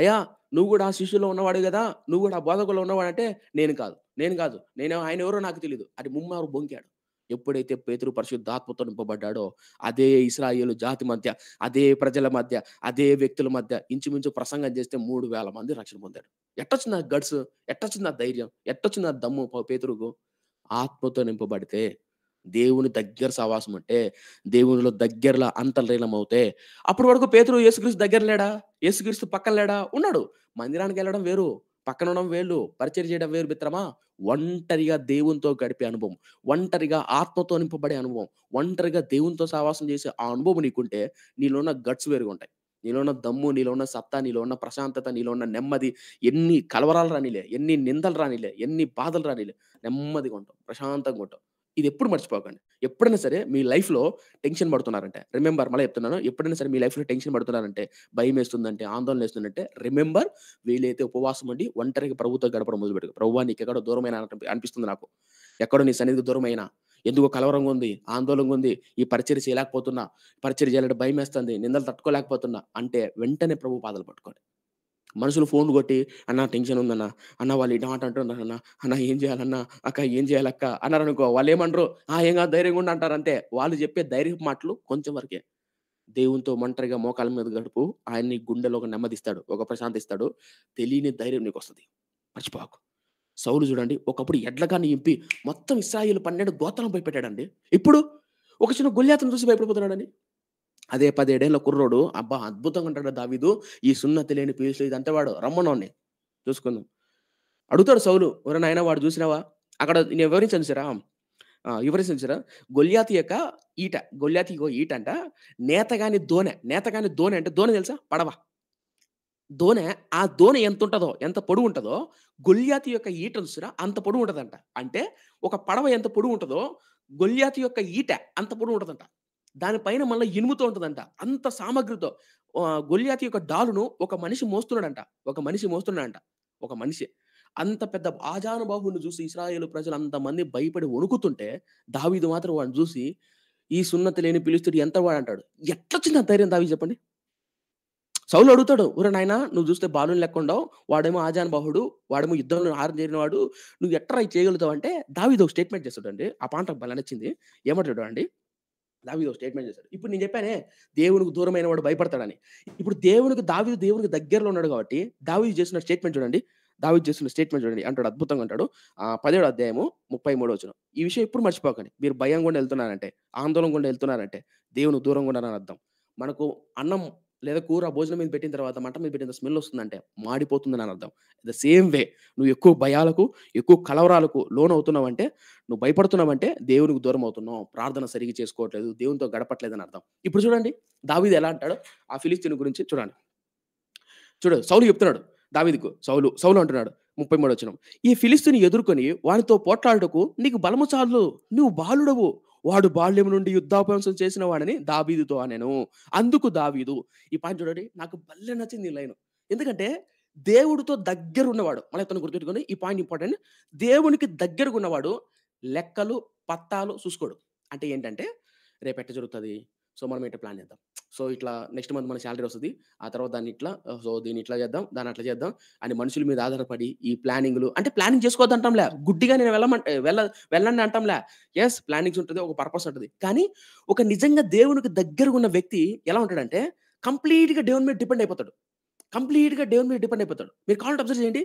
అయ్యా నువ్వు కూడా ఆ శిష్యులో ఉన్నవాడు కదా నువ్వు కూడా ఆ బోధకులో ఉన్నవాడంటే నేను కాదు నేను కాదు నేను ఆయన ఎవరో నాకు తెలియదు అది ముమ్మారు బొంకాడు ఎప్పుడైతే పేతురు పరిశుద్ధాత్మతో నింపబడ్డాడో అదే ఇస్రాయిలు జాతి మధ్య అదే ప్రజల మధ్య అదే వ్యక్తుల మధ్య ఇంచుమించు ప్రసంగం చేస్తే మూడు వేల మంది రక్షణ పొందాడు ఎట్టొచ్చిన గడ్స్ ఎట్టొచ్చిన ధైర్యం ఎట్టొచ్చిన దమ్ము పేతురుకు ఆత్మతో నింపబడితే దేవుని దగ్గర సవాసం అంటే దేవునిలో దగ్గరలో అంతర్లీనం అవుతే అప్పటి వరకు పేతురు యేసుక్రీస్తు దగ్గర లేడా యేసుక్రీస్తు పక్కన లేడా ఉన్నాడు మందిరానికి వెళ్ళడం వేరు పక్కన ఉండడం వేరు పరిచయం చేయడం వేరు మిత్రమా ఒంటరిగా దేవునితో గడిపే అనుభవం ఒంటరిగా ఆత్మతో నింపబడే అనుభవం ఒంటరిగా దేవునితో సహవాసం చేసే ఆ అనుభవం నీకుంటే నీలో ఉన్న గట్స్ వేరుగా ఉంటాయి నీలో ఉన్న దమ్ము నీలో ఉన్న సత్తా నీలో ఉన్న ప్రశాంతత నీలో ఉన్న నెమ్మది ఎన్ని కలవరాలు రానిలే ఎన్ని నిందలు రానిలే ఎన్ని బాధలు రానిలే నెమ్మదిగా ఉంటాం ప్రశాంతంగా ఉంటాం ఇది ఎప్పుడు మర్చిపోకండి ఎప్పుడైనా సరే మీ లైఫ్లో టెన్షన్ పడుతున్నారంటే రిమెంబర్ మళ్ళీ చెప్తున్నాను ఎప్పుడైనా సరే మీ లైఫ్లో టెన్షన్ పడుతున్నారంటే భయం వేస్తుందంటే ఆందోళన వేస్తుందంటే రిమెంబర్ వీలైతే ఉపవాసం ఉండి ఒంటరికి ప్రభుత్వం గడపడం మొదలుపెట్టు ప్రభువా నీకు ఎక్కడో దూరమైన అనిపిస్తుంది నాకు ఎక్కడో నీ సన్నిధికి దూరమైనా ఎందుకో కలవరంగా ఉంది ఆందోళనగా ఉంది ఈ పరిచయ చేయలేకపోతున్నా పరిచయ చేయాలంటే భయం వేస్తుంది నిందలు తట్టుకోలేకపోతున్నా అంటే వెంటనే ప్రభు పాదలు పట్టుకోండి మనుషులు ఫోన్ కొట్టి అన్న టెన్షన్ ఉందన్న అన్న వాళ్ళు ఇటు మాట అంటున్నారు అన్న అన్న ఏం చేయాలన్న అక్క ఏం చేయాలక్క అన్నారు అనుకో వాళ్ళు ఏమంటారు ఆ ఏం కాదు ధైర్యం కూడా అంటారు అంతే వాళ్ళు చెప్పే ధైర్య మాటలు కొంచెం వరకే దేవునితో ఒంటరిగా మోకాల మీద గడుపు ఆయన్ని గుండెలో ఒక నెమ్మదిస్తాడు ఒక ప్రశాంతిస్తాడు తెలియని ధైర్యం నీకు వస్తుంది మర్చిపోకు సౌలు చూడండి ఒకప్పుడు ఎడ్లగాని ఇంపి మొత్తం ఇస్రాయిల్ పన్నెండు గోతలం పెట్టాడండి ఇప్పుడు ఒక చిన్న గుళ్యాతను చూసి భయపడిపోతున్నాడని అదే పదిహేడేళ్ళ కుర్రోడు అబ్బా అద్భుతంగా ఉంటాడు దావిదు ఈ సున్నతి లేని ఇది ఇదంతా వాడు రమ్మనోని చూసుకుందాం అడుగుతాడు సౌలు ఎవరైనా ఆయన వాడు చూసినావా అక్కడ నేను వివరించాను సరా వివరించాను సరా గొల్యాతి యొక్క ఈట గొల్యాతి ఈట అంట నేతగాని దోనె నేతగాని దోనె అంటే దోనె తెలుసా పడవ దోనె ఆ దోనె ఎంత ఉంటుందో ఎంత పొడుగు ఉంటుందో గొల్యాతి యొక్క ఈట చూసినా అంత పొడుగు ఉంటుందంట అంటే ఒక పడవ ఎంత పొడుగు ఉంటుందో గొల్యాతి యొక్క ఈట అంత పొడుగు ఉంటుందంట దానిపైన మళ్ళీ ఇనుముతో ఉంటుందంట అంత సామగ్రితో గొల్యాతి యొక్క డాలును ఒక మనిషి మోస్తున్నాడంట ఒక మనిషి మోస్తున్నాడంట ఒక మనిషి అంత పెద్ద ఆజానుబాహుని చూసి ఇస్రాయేల్ ప్రజలు అంతమంది భయపడి వణుకుతుంటే దావీదు మాత్రం వాడిని చూసి ఈ సున్నతి లేని పిలుస్తుడు ఎంత వాడు అంటాడు ఎట్లా ఆ ధైర్యం దావీ చెప్పండి సౌలు అడుగుతాడు ఊరే నాయన నువ్వు చూస్తే బాలుని లెక్కుండవు వాడేమో ఆజానుబాహుడు వాడేమో యుద్ధంలో ఆరం చేరిన వాడు నువ్వు ఎట్లా చేయగలుగుతావు అంటే దావీదు ఒక స్టేట్మెంట్ అండి ఆ పాంట బలనొచ్చింది ఏమంటాడు అండి దావీదు స్టేట్మెంట్ చేశాడు ఇప్పుడు నేను చెప్పానే దేవునికి దూరమైన వాడు భయపడతాడని ఇప్పుడు దేవునికి దావీదు దేవునికి దగ్గరలో ఉన్నాడు కాబట్టి దావీదు చేసిన స్టేట్మెంట్ చూడండి దావీదు చేసిన స్టేట్మెంట్ చూడండి అంటాడు అద్భుతంగా అంటాడు ఆ పదేడు అధ్యాయము ముప్పై మూడు వచ్చిన ఈ విషయం ఎప్పుడు మర్చిపోకండి మీరు భయం కూడా వెళ్తున్నారంటే ఆందోళన కూడా వెళ్తున్నారంటే దేవుని దూరం గుండా అని అర్థం మనకు అన్నం లేదా కూర భోజనం మీద పెట్టిన తర్వాత మంట మీద పెట్టిన స్మెల్ వస్తుందంటే మాడిపోతుందని అని అర్థం ద సేమ్ వే నువ్వు ఎక్కువ భయాలకు ఎక్కువ కలవరాలకు లోన్ అవుతున్నావంటే నువ్వు భయపడుతున్నావంటే దేవునికి దూరం అవుతున్నావు ప్రార్థన సరిగి చేసుకోవట్లేదు దేవునితో గడపట్లేదు అని అర్థం ఇప్పుడు చూడండి దావీది ఎలా అంటాడు ఆ ఫిలిస్తీన్ గురించి చూడండి చూడు సౌలు చెప్తున్నాడు దావీదికు సౌలు సౌలు అంటున్నాడు ముప్పై మూడు వచ్చినాం ఈ ఫిలిస్తీన్ ఎదుర్కొని వానితో పోట్లాడుటకు నీకు బలము చాలు నువ్వు బాలుడవు వాడు బాల్యం నుండి యుద్ధాపంసం చేసిన వాడని దావీదుతో అనేను అందుకు దావీదు ఈ పాయింట్ చూడండి నాకు భలే నచ్చింది ఈ లైన్ ఎందుకంటే దేవుడితో దగ్గర ఉన్నవాడు మళ్ళీ ఇతను గుర్తుపెట్టుకొని ఈ పాయింట్ ఇంపార్టెంట్ దేవునికి దగ్గరగా ఉన్నవాడు లెక్కలు పత్తాలు చూసుకోడు అంటే ఏంటంటే రేపు ఎట్ట జరుగుతుంది సో మనం ఏంటో ప్లాన్ చేద్దాం సో ఇట్లా నెక్స్ట్ మంత్ మన శాలరీ వస్తుంది ఆ తర్వాత దాన్ని ఇట్లా సో దీన్ని ఇట్లా చేద్దాం దాన్ని అట్లా చేద్దాం అని మనుషుల మీద ఆధారపడి ఈ ప్లానింగ్లు అంటే ప్లానింగ్ చేసుకోవద్దు అంటాంలే గుడ్డిగా నేను వెళ్ళమంటే వెళ్ళ వెళ్ళండి అంటాంలే ఎస్ ప్లానింగ్స్ ఉంటుంది ఒక పర్పస్ ఉంటుంది కానీ ఒక నిజంగా దేవునికి దగ్గరగా ఉన్న వ్యక్తి ఎలా ఉంటాడంటే కంప్లీట్గా దేవుని మీద డిపెండ్ అయిపోతాడు కంప్లీట్గా దేవుని మీద డిపెండ్ అయిపోతాడు మీరు కావాలంటే అబ్జర్వ్ చేయండి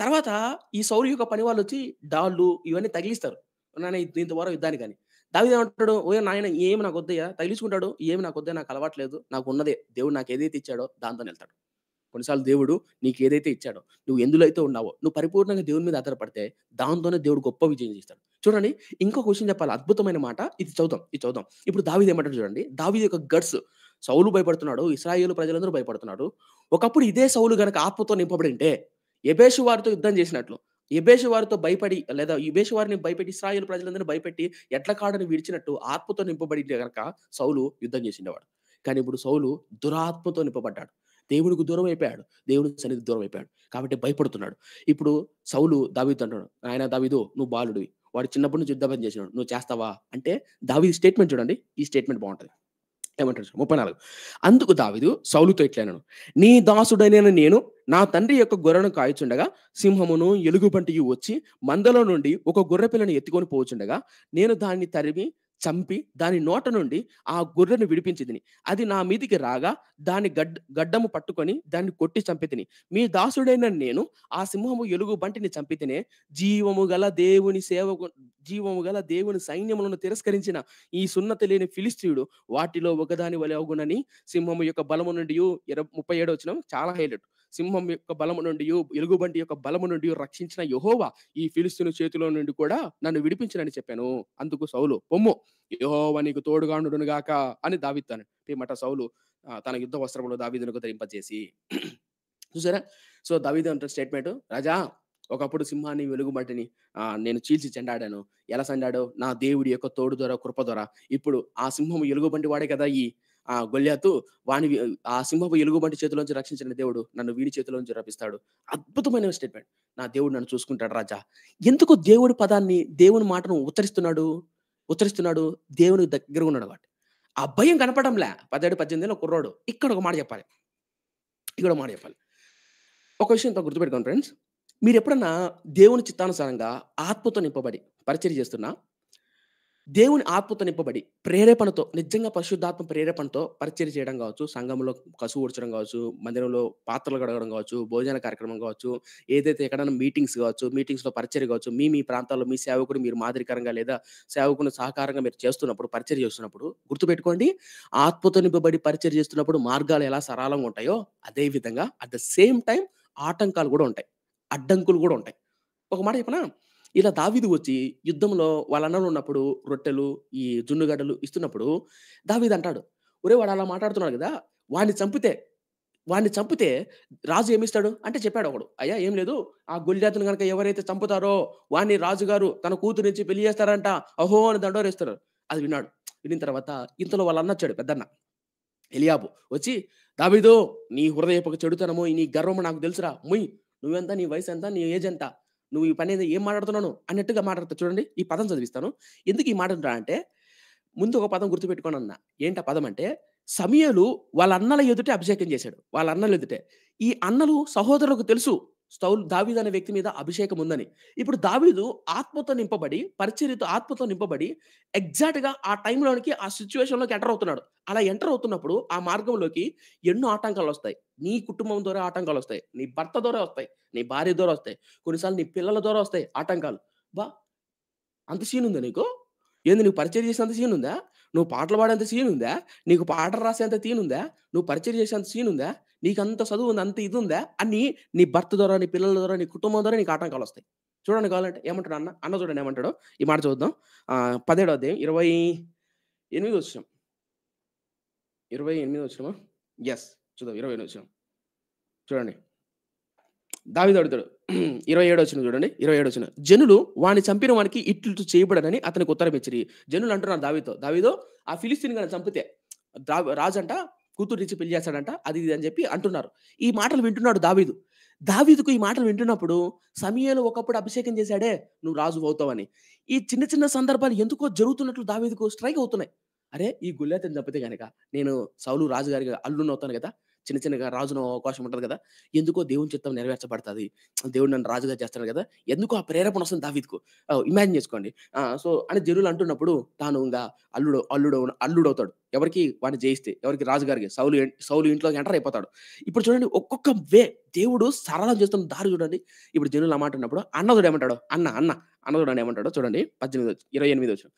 తర్వాత ఈ సౌర యొక్క పని వాళ్ళు వచ్చి డాళ్ళు ఇవన్నీ తగిలిస్తారు నాన్న దీంతో వారం యుద్ధాన్ని కానీ దావిద ఏమంటాడు ఓ నాయన ఏమి నాకు వద్దయ్యా తగిలించుకుంటాడు ఏమి నాకు వద్దయ్యా నాకు అలవాట్లేదు నాకు ఉన్నదే దేవుడు నాకు ఏదైతే ఇచ్చాడో దాంతో వెళ్తాడు కొన్నిసార్లు దేవుడు నీకు ఏదైతే ఇచ్చాడో నువ్వు ఎందులో అయితే ఉన్నావో నువ్వు పరిపూర్ణంగా దేవుని మీద ఆధారపడితే దాంతోనే దేవుడు గొప్ప విజయం చేస్తాడు చూడండి ఇంకో క్వశ్చన్ చెప్పాలి అద్భుతమైన మాట ఇది చదువుతాం ఇది చదువుతాం ఇప్పుడు దావిద ఏమంటాడు చూడండి దావిద యొక్క గడ్స్ సౌలు భయపడుతున్నాడు ఇస్రాయేల్ ప్రజలందరూ భయపడుతున్నాడు ఒకప్పుడు ఇదే సౌలు గనక ఆత్మతో నింపబడి ఉంటే ఎబేషు వారితో యుద్ధం చేసినట్లు ఎబేషు వారితో భయపడి లేదా యుబేషు వారిని భయపెట్టి ఇస్రాయేల్ ప్రజలందరినీ భయపెట్టి ఎట్ల కాడని విడిచినట్టు ఆత్మతో నింపబడి కనుక సౌలు యుద్ధం చేసిండేవాడు కానీ ఇప్పుడు సౌలు దురాత్మతో నింపబడ్డాడు దేవుడికి దూరం అయిపోయాడు దేవుడి సన్నిధి దూరం అయిపోయాడు కాబట్టి భయపడుతున్నాడు ఇప్పుడు సౌలు దావీదు అంటాడు ఆయన దావీదు నువ్వు బాలుడివి వాడు చిన్నప్పటి నుంచి యుద్ధ పని చేసినాడు నువ్వు చేస్తావా అంటే దావీ స్టేట్మెంట్ చూడండి ఈ స్టేట్మెంట్ బాగుంటుంది ఏమంటారు ముప్పై నాలుగు అందుకు దావిదు సౌలుతో ఇట్లాను నీ దాసుడైన నేను నా తండ్రి యొక్క గొర్రెను కాయచుండగా సింహమును ఎలుగుబంటియు వచ్చి మందలో నుండి ఒక గొర్రె పిల్లను ఎత్తుకొని పోచుండగా నేను దాన్ని తరిమి చంపి దాని నోట నుండి ఆ గొర్రెను విడిపించి అది నా మీదికి రాగా దాని గడ్ గడ్డము పట్టుకొని దాన్ని కొట్టి చంపి మీ దాసుడైన నేను ఆ సింహము ఎలుగు బంటిని చంపితేనే జీవము గల దేవుని సేవకు జీవము గల దేవుని సైన్యములను తిరస్కరించిన ఈ సున్నత లేని ఫిలిస్తీయుడు వాటిలో ఒకదాని వలె అవుగునని సింహము యొక్క బలము నుండి ముప్పై ఏడు వచ్చిన చాలా హైలైట్ సింహం యొక్క బలము నుండి ఎలుగుబంటి యొక్క బలము నుండి రక్షించిన యహోవా ఈ ఫిలిస్తుని చేతిలో నుండి కూడా నన్ను విడిపించినని చెప్పాను అందుకు సౌలు పొమ్ము యహోవా నీకు తోడుగాండును గాక అని దావిత్తాను పిమ్మట సౌలు తన యుద్ధ వస్త్రములు దావీదునకు ధరింపజేసి చూసారా సో దావీదు స్టేట్మెంట్ రాజా ఒకప్పుడు సింహాన్ని ఆ నేను చీల్చి చెండాడాను ఎలా చెండాడో నా దేవుడి యొక్క తోడు ద్వారా కృప ద్వారా ఇప్పుడు ఆ సింహం ఎలుగుబంటి వాడే కదా ఈ ఆ గొల్లాతు వాని ఆ సింహపు ఎలుగుబంటి చేతిలోంచి రక్షించిన దేవుడు నన్ను వీడి చేతిలోంచి రప్పిస్తాడు అద్భుతమైన స్టేట్మెంట్ నా దేవుడు నన్ను చూసుకుంటాడు రాజా ఎందుకు దేవుడి పదాన్ని దేవుని మాటను ఉత్తరిస్తున్నాడు ఉత్తరిస్తున్నాడు దేవుని దగ్గర ఉన్నాడు వాటి ఆ భయం కనపడంలే పదిహేడు పద్దెనిమిదిలో కుర్రోడు ఇక్కడ ఒక మాట చెప్పాలి ఇక్కడ ఒక మాట చెప్పాలి ఒక విషయం గుర్తుపెట్టుకోండి ఫ్రెండ్స్ మీరు ఎప్పుడన్నా దేవుని చిత్తానుసారంగా ఆత్మతో నింపబడి పరిచయం చేస్తున్నా దేవుని ఆత్మతో నింపబడి ప్రేరేపణతో నిజంగా పరిశుద్ధాత్మ ప్రేరేపణతో పరిచయం చేయడం కావచ్చు సంఘంలో కసు ఊడ్చడం కావచ్చు మందిరంలో పాత్రలు గడగడం కావచ్చు భోజన కార్యక్రమం కావచ్చు ఏదైతే ఎక్కడైనా మీటింగ్స్ కావచ్చు మీటింగ్స్లో పరిచయం కావచ్చు మీ మీ ప్రాంతాల్లో మీ సేవకుడు మీరు మాదిరికరంగా లేదా సేవకుని సహకారంగా మీరు చేస్తున్నప్పుడు పరిచయం చేస్తున్నప్పుడు గుర్తుపెట్టుకోండి ఆత్మతో నింపబడి పరిచయం చేస్తున్నప్పుడు మార్గాలు ఎలా సరళంగా ఉంటాయో అదేవిధంగా అట్ ద సేమ్ టైం ఆటంకాలు కూడా ఉంటాయి అడ్డంకులు కూడా ఉంటాయి ఒక మాట చెప్పనా ఇలా దావీదు వచ్చి యుద్ధంలో వాళ్ళ అన్నలు ఉన్నప్పుడు రొట్టెలు ఈ జున్నుగడ్డలు ఇస్తున్నప్పుడు దావీదు అంటాడు ఒరే వాడు అలా మాట్లాడుతున్నాడు కదా వాడిని చంపితే వాడిని చంపితే రాజు ఏమిస్తాడు అంటే చెప్పాడు ఒకడు అయ్యా ఏం లేదు ఆ గొల్లాతను కనుక ఎవరైతే చంపుతారో వాడిని రాజుగారు తన కూతురు నుంచి పెళ్లి చేస్తారంట అహో అని దండోరేస్తారు అది విన్నాడు విన్న తర్వాత ఇంతలో వాళ్ళు అన్న వచ్చాడు పెద్దన్న ఎలియాబు వచ్చి దాబీదు నీ హృదయపు చెడుతనము నీ గర్వము నాకు తెలుసురా ముయ్ నువ్వెంత నీ వయసు ఎంత నీ ఏజ్ ఎంత నువ్వు ఈ పని ఏం మాట్లాడుతున్నాను అన్నట్టుగా మాట్లాడుతా చూడండి ఈ పదం చదివిస్తాను ఎందుకు ఈ మాట అంటే ముందు ఒక పదం గుర్తుపెట్టుకోను అన్న ఏంట పదం అంటే సమయలు వాళ్ళ అన్నల ఎదుటే అభిషేకం చేశాడు వాళ్ళ అన్నల ఎదుటే ఈ అన్నలు సహోదరులకు తెలుసు స్థౌల్ దావీదు అనే వ్యక్తి మీద అభిషేకం ఉందని ఇప్పుడు దావీదు ఆత్మతో నింపబడి పరిచర్యతో ఆత్మతో నింపబడి ఎగ్జాక్ట్ గా ఆ టైంలోనికి ఆ సిచ్యువేషన్లోకి ఎంటర్ అవుతున్నాడు అలా ఎంటర్ అవుతున్నప్పుడు ఆ మార్గంలోకి ఎన్నో ఆటంకాలు వస్తాయి నీ కుటుంబం ద్వారా ఆటంకాలు వస్తాయి నీ భర్త ద్వారా వస్తాయి నీ భార్య ద్వారా వస్తాయి కొన్నిసార్లు నీ పిల్లల ద్వారా వస్తాయి ఆటంకాలు బా అంత సీన్ ఉందా నీకు ఏంది నువ్వు పరిచయం చేసినంత సీన్ ఉందా నువ్వు పాటలు పాడేంత సీన్ ఉందా నీకు పాటలు రాసేంత తీన్ ఉందా నువ్వు పరిచయం చేసేంత సీన్ ఉందా నీకు అంత చదువు ఉంది అంత ఇది ఉందా అని నీ భర్త ద్వారా నీ పిల్లల ద్వారా నీ కుటుంబం ద్వారా నీకు ఆటంకాలు వస్తాయి చూడండి కావాలంటే ఏమంటాడు అన్న అన్న చూడండి ఏమంటాడు ఈ మాట చూద్దాం పదిహేడో అధ్యాయం ఇరవై ఎనిమిది వచ్చాం ఇరవై ఎనిమిది వచ్చినామా ఎస్ చూద్దాం ఇరవై వచ్చిన చూడండి దావిది అడుగుతాడు ఇరవై ఏడు వచ్చిన చూడండి ఇరవై ఏడు వచ్చిన జనులు వాని చంపిన వానికి ఇట్లు చేయబడనని అతనికి ఉత్తరం ఇచ్చి జనులు అంటున్నారు దావితో దావిదో ఆ ఫిలిస్తీన్ గారిని చంపితే రాజంట కూతురు నుంచి పెళ్లి చేస్తాడంట అది ఇది అని చెప్పి అంటున్నారు ఈ మాటలు వింటున్నాడు దావీదు దావీదుకు ఈ మాటలు వింటున్నప్పుడు సమయంలో ఒకప్పుడు అభిషేకం చేశాడే నువ్వు రాజు అవుతావని ఈ చిన్న చిన్న సందర్భాలు ఎందుకో జరుగుతున్నట్లు దావీదుకు స్ట్రైక్ అవుతున్నాయి అరే ఈ గుళ్ళతని చంపితే కనుక నేను సౌలు రాజుగారికి అల్లున్న అవుతాను కదా చిన్న చిన్నగా రాజును అవకాశం ఉంటుంది కదా ఎందుకో దేవుని చిత్తం నెరవేర్చబడుతుంది దేవుడు నన్ను రాజుగా చేస్తాడు కదా ఎందుకో ఆ ప్రేరేపణ వస్తుంది దావీద్కు ఇమాజిన్ చేసుకోండి సో అని జరువులు అంటున్నప్పుడు తాను ఇంకా అల్లుడు అల్లుడు అల్లుడు అవుతాడు ఎవరికి వాడిని జయిస్తే ఎవరికి రాజుగారికి సౌలు సౌలు ఇంట్లో ఎంటర్ అయిపోతాడు ఇప్పుడు చూడండి ఒక్కొక్క వే దేవుడు సరళం చేస్తున్న దారి చూడండి ఇప్పుడు జనులు అమ్మంటున్నప్పుడు అన్నదుడు ఏమంటాడు అన్న అన్న అన్నదుడు ఏమంటాడో చూడండి పద్దెనిమిది ఇరవై ఎనిమిది వచ్చిన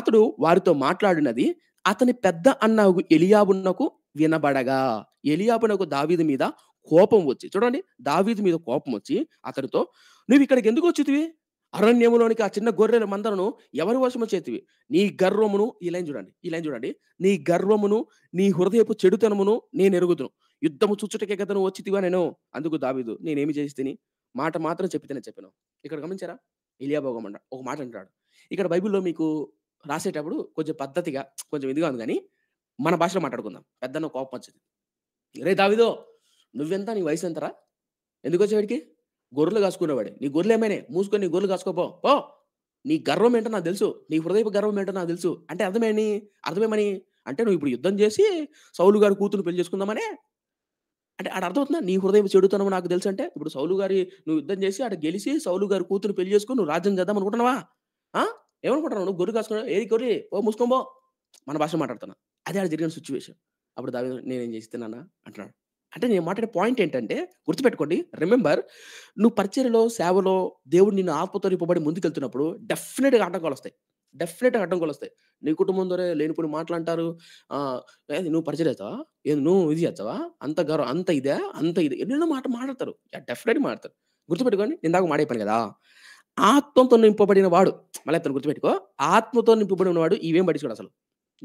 అతడు వారితో మాట్లాడినది అతని పెద్ద అన్న ఎలియాబున్నకు వినబడగా ఎలియాబునకు దావీదు మీద కోపం వచ్చి చూడండి దావీదు మీద కోపం వచ్చి అతనితో నువ్వు ఇక్కడికి ఎందుకు వచ్చితివి అరణ్యములోనికి ఆ చిన్న గొర్రెల మందలను ఎవరి వశము చేతివి నీ గర్వమును ఈ లైన్ చూడండి ఈ లైన్ చూడండి నీ గర్వమును నీ హృదయపు చెడుతనమును నేను ఎరుగుతును యుద్ధము చూచుటకే కథను వచ్చితివా నేను అందుకు దావీదు నేనేమి చేసి తిని మాట మాత్రం చెప్పితేనే చెప్పాను ఇక్కడ గమనించారా ఇలియాబోగమండ ఒక మాట అంటాడు ఇక్కడ బైబిల్లో మీకు రాసేటప్పుడు కొంచెం పద్ధతిగా కొంచెం ఇదిగా ఉంది కానీ మన భాషలో మాట్లాడుకుందాం పెద్ద నువ్వు కోపం వచ్చింది రే దావిదో నువ్వెంత నీ వయసు ఎంతరా ఎందుకు వచ్చేవాడికి గొర్రెలు కాసుకునేవాడు నీ గొర్రెలు ఏమైనా మూసుకొని నీ గొర్రెలు కాసుకోపో ఓ నీ గర్వం ఏంటో నాకు తెలుసు నీ హృదయపు గర్వం ఏంటో నాకు తెలుసు అంటే అర్థమేని అర్థమేమని అంటే నువ్వు ఇప్పుడు యుద్ధం చేసి సౌలు గారి కూతురు పెళ్లి చేసుకుందామనే అంటే ఆడ అర్థమవుతుందా నీ హృదయం చెడుతున్నావు నాకు తెలుసు అంటే ఇప్పుడు సౌలు గారి నువ్వు యుద్ధం చేసి అక్కడ గెలిచి సౌలు గారి కూతురు పెళ్లి చేసుకుని నువ్వు రాజ్యం చేద్దాం అనుకుంటున్నావా ఏమనుకుంటున్నావు నువ్వు గొర్రె కాసుకున్నావు ఏది గొర్రె ఓ మూసుకోబో మన భాష మాట్లాడుతున్నా అదే ఆడ జరిగిన సిచ్యువేషన్ అప్పుడు దావి నేనేం చేస్తున్నానా అంటున్నాడు అంటే నేను మాట్లాడే పాయింట్ ఏంటంటే గుర్తుపెట్టుకోండి రిమెంబర్ నువ్వు పరిచర్లో సేవలో దేవుడు నిన్ను ఆత్మతో నింపబడి ముందుకెళ్తున్నప్పుడు డెఫినెట్గా ఆటంకాలు వస్తాయి డెఫినెట్గా అడ్డంకులు వస్తాయి నీ కుటుంబం ద్వారా లేనిపోని మాట్లాడతారు నువ్వు పరిచయం చేస్తావా ఏది నువ్వు ఇది చేస్తావా అంత గౌరవం అంత ఇదే అంత ఇది ఎన్నెన్నో మాట మాట్లాడతారు డెఫినెట్గా మాట్లాడతారు గుర్తుపెట్టుకోండి నేను దాకా మాడైపోయాను కదా ఆత్మతో నింపబడిన వాడు మళ్ళీ అతను గుర్తుపెట్టుకో ఆత్మతో నింపబడిన వాడు ఇవేం పడిచుకోడు అసలు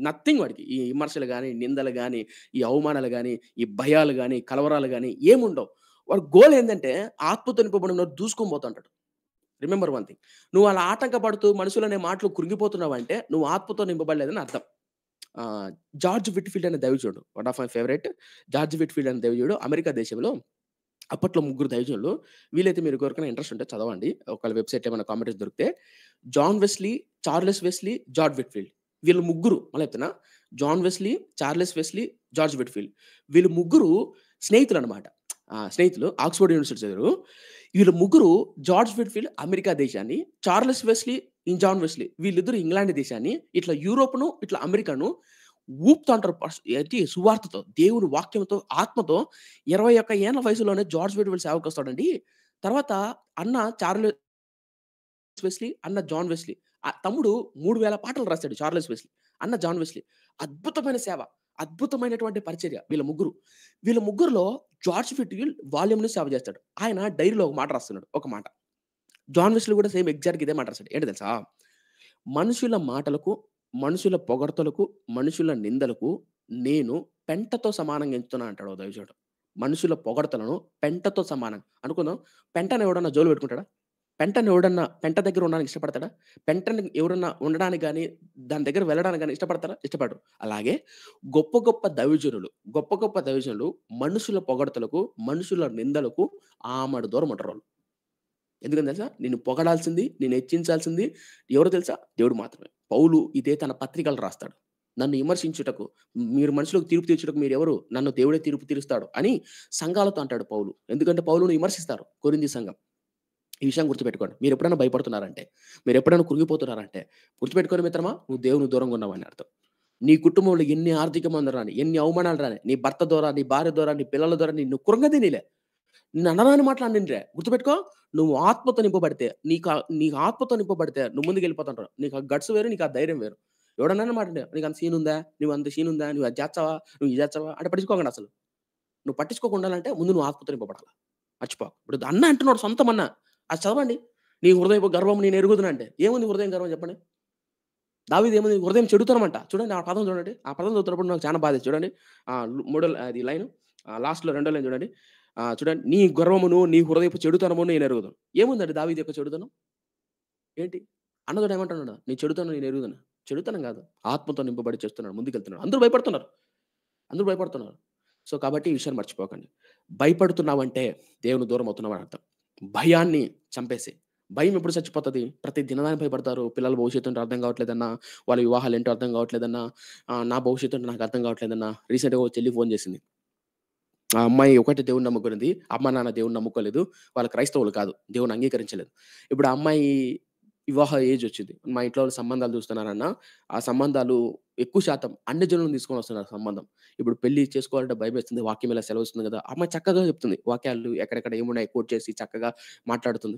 నథింగ్ వాడికి ఈ విమర్శలు కానీ నిందలు కానీ ఈ అవమానాలు కానీ ఈ భయాలు కానీ కలవరాలు కానీ ఏముండవు వాడు గోల్ ఏంటంటే ఆత్మతో నింపబడిన దూసుకొని పోతుంటాడు రిమెంబర్ వన్ థింగ్ నువ్వు అలా ఆటంకపడుతూ మనుషులనే మాటలు కృంగిపోతున్నావు అంటే నువ్వు ఆత్మతో నింపబడలేదని అర్థం జార్జ్ విట్ఫీల్డ్ అనే దైవజుడు one of my favourite George Whitefield అనే దైవజుడు అమెరికా దేశంలో అప్పట్లో ముగ్గురు దైవజనులు వీలైతే మీరు ఎవరికైనా ఇంట్రెస్ట్ ఉంటే చదవండి ఒకవేళ వెబ్సైట్ ఏమైనా కామెంట్స్ దొరికితే John Wesley Charles Wesley George Whitefield వీళ్ళు ముగ్గురు మళ్ళీ చెప్తున్నా John Wesley Charles Wesley George Whitefield వీళ్ళు ముగ్గురు స్నేహితులు అనమాట స్నేహితులు ఆక్స్ఫర్డ్ యూనివర్సిటీ చదివారు వీళ్ళు ముగ్గురు జార్జ్ వెట్ఫీల్డ్ అమెరికా దేశాన్ని చార్లెస్ వెస్లీ జాన్ వెస్లీ వీళ్ళిద్దరు ఇంగ్లాండ్ దేశాన్ని ఇట్లా యూరోప్ను ఇట్లా అమెరికాను ఊపుతా అంటారు సువార్తతో దేవుని వాక్యంతో ఆత్మతో ఇరవై ఒక్క ఏళ్ళ వయసులోనే జార్జ్ వెట్ఫీల్డ్ సేవకు వస్తాడండి తర్వాత అన్న చార్లెస్ వెస్లీ అన్న జాన్ వెస్లీ ఆ తమ్ముడు మూడు వేల పాటలు రాశాడు చార్లెస్ వెస్లీ అన్న జాన్ వెస్లీ అద్భుతమైన సేవ అద్భుతమైనటువంటి పరిచర్య వీళ్ళ ముగ్గురు వీళ్ళ ముగ్గురులో జార్జ్ ఫిట్గిల్ వాల్యూమ్ని సేవ చేస్తాడు ఆయన డైరీలో ఒక మాట రాస్తున్నాడు ఒక మాట జాన్ వెస్లీ కూడా సేమ్ ఎగ్జాక్ట్ ఇదే మాట రాశాడు ఏంటి తెలుసా మనుషుల మాటలకు మనుషుల పొగడ్తలకు మనుషుల నిందలకు నేను పెంటతో సమానంగా ఎంచుతున్నా అంటాడు దైవజుడు మనుషుల పొగడతలను పెంటతో సమానం అనుకుందాం పెంటను ఎవడన్నా జోలు పెట్టుకుంటాడా పెంటను ఎవడన్నా పెంట దగ్గర ఉండడానికి ఇష్టపడతాడా పెంటను ఎవరన్నా ఉండడానికి కానీ దాని దగ్గర వెళ్ళడానికి కానీ ఇష్టపడతారా ఇష్టపడరు అలాగే గొప్ప గొప్ప దవిజనులు గొప్ప గొప్ప దవిజనులు మనుషుల పొగడతలకు మనుషుల నిందలకు ఆమడు దూరం ఉంటారు వాళ్ళు ఎందుకంటే తెలుసా నేను పొగడాల్సింది నేను హెచ్చించాల్సింది ఎవరు తెలుసా దేవుడు మాత్రమే పౌలు ఇదే తన పత్రికలు రాస్తాడు నన్ను విమర్శించుటకు మీరు మనుషులకు తీర్పు తీర్చుటకు మీరు ఎవరు నన్ను దేవుడే తీర్పు తీరుస్తాడు అని సంఘాలతో అంటాడు పౌలు ఎందుకంటే పౌలును విమర్శిస్తారు కొరింది సంఘం ఈ విషయం గుర్తుపెట్టుకోండి మీరు ఎప్పుడైనా భయపడుతున్నారంటే మీరు ఎప్పుడైనా కురిగిపోతున్నారంటే గుర్తుపెట్టుకోని మిత్రమా నువ్వు దేవుని దూరంగా ఉన్నావని అర్థం నీ కుటుంబంలో ఎన్ని ఆర్థిక మందు రాని ఎన్ని అవమానాలు రాని నీ భర్త ద్వారా నీ భార్య ద్వారా నీ పిల్లల ద్వారా నిన్ను కురంగది నీలే నిన్ను అనరాని మాట్లాడినరే గుర్తుపెట్టుకో నువ్వు ఆత్మతో నింపబడితే నీకు నీకు ఆత్మతో నింపబడితే నువ్వు ముందుకు వెళ్ళిపోతుంటారు నీకు ఆ గడ్స్ వేరు నీకు ఆ ధైర్యం వేరు ఎవడన్నా మాట నీకు అంత సీన్ ఉందా నువ్వు అంత సీన్ ఉందా నువ్వు అది చేస్తావా నువ్వు ఇది చేస్తావా అంటే పట్టించుకోకండి అసలు నువ్వు పట్టించుకోకుండా అంటే ముందు నువ్వు ఆత్మతో నింపబడాలి మర్చిపో ఇప్పుడు అన్న అంటున్నాడు సొంతం అన్న అది చదవండి నీ హృదయపు గర్వం నేను అంటే ఏముంది హృదయం గర్వం చెప్పండి దావిది ఏముంది హృదయం చెడుతానమంట చూడండి ఆ పదం చూడండి ఆ పదం చదువుతున్నప్పుడు నాకు చాలా బాధ చూడండి మూడో అది లైన్ లాస్ట్లో రెండో లైన్ చూడండి చూడండి నీ గర్వమును నీ హృదయపు చెడుతనము నేను ఎరుగుదాను ఏముందండి దావిది యొక్క చెడుతనం ఏంటి అన్నదో ఏమంటున్నాడు నీ చెడుతను నేను ఎరుగుదాను చెడుతనం కాదు ఆత్మతో నింపబడి చేస్తున్నాడు ముందుకెళ్తున్నాడు అందరూ భయపడుతున్నారు అందరూ భయపడుతున్నారు సో కాబట్టి ఈ విషయాన్ని మర్చిపోకండి భయపడుతున్నావంటే దేవుని దూరం అవుతున్నావు అని అర్థం భయాన్ని చంపేసి భయం ఎప్పుడు చచ్చిపోతుంది ప్రతి దినదాని భయపడతారు పిల్లల భవిష్యత్తు అర్థం కావట్లేదన్నా వాళ్ళ వివాహాలు ఏంటో అర్థం కావట్లేదన్నా నా భవిష్యత్తు అంటే నాకు అర్థం కావట్లేదన్నా రీసెంట్గా చెల్లి ఫోన్ చేసింది ఆ అమ్మాయి ఒకటి దేవుని నమ్ముకునింది అమ్మ నాన్న దేవుని నమ్ముకోలేదు వాళ్ళ క్రైస్తవులు కాదు దేవుని అంగీకరించలేదు ఇప్పుడు ఆ అమ్మాయి వివాహ ఏజ్ వచ్చింది మా ఇంట్లో సంబంధాలు చూస్తున్నారన్న ఆ సంబంధాలు ఎక్కువ శాతం అన్యజనులను తీసుకొని వస్తున్నారు సంబంధం ఇప్పుడు పెళ్లి చేసుకోవాలంటే భయం వేస్తుంది వాక్యం ఇలా వస్తుంది కదా అమ్మాయి చక్కగా చెప్తుంది వాక్యాలు ఎక్కడెక్కడ ఏమున్నాయి కోట్ చేసి చక్కగా మాట్లాడుతుంది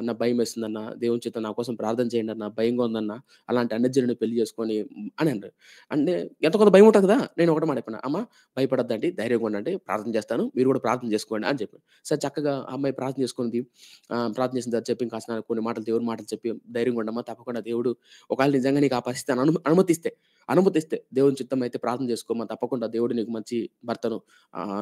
అన్న భయం వేస్తుంది అన్న దేవుని చేత నా కోసం ప్రార్థన చేయండి అన్న భయంగా ఉందన్న అలాంటి అన్యజనుని పెళ్లి చేసుకొని అని అన్నారు అంటే ఎంత కొంత భయం ఉంటుంది కదా నేను ఒకటే మాట అమ్మ భయపడద్దండి ధైర్యంగా ఉండండి ప్రార్థన చేస్తాను మీరు కూడా ప్రార్థన చేసుకోండి అని చెప్పి సార్ చక్కగా అమ్మాయి ప్రార్థన చేసుకుంది ప్రార్థన చేసిన తర్వాత చెప్పి కాసిన కొన్ని మాటలు దేవుడు మాటలు చెప్పి ధైర్యంగా ఉండమ్మా తప్పకుండా దేవుడు ఒకవేళ నిజంగా నీకు ఆ పరిస్థితి అనుమతిస్తే అనుమతిస్తే దేవుని చిత్తం అయితే ప్రార్థన చేసుకోమని తప్పకుండా దేవుడు నీకు మంచి భర్తను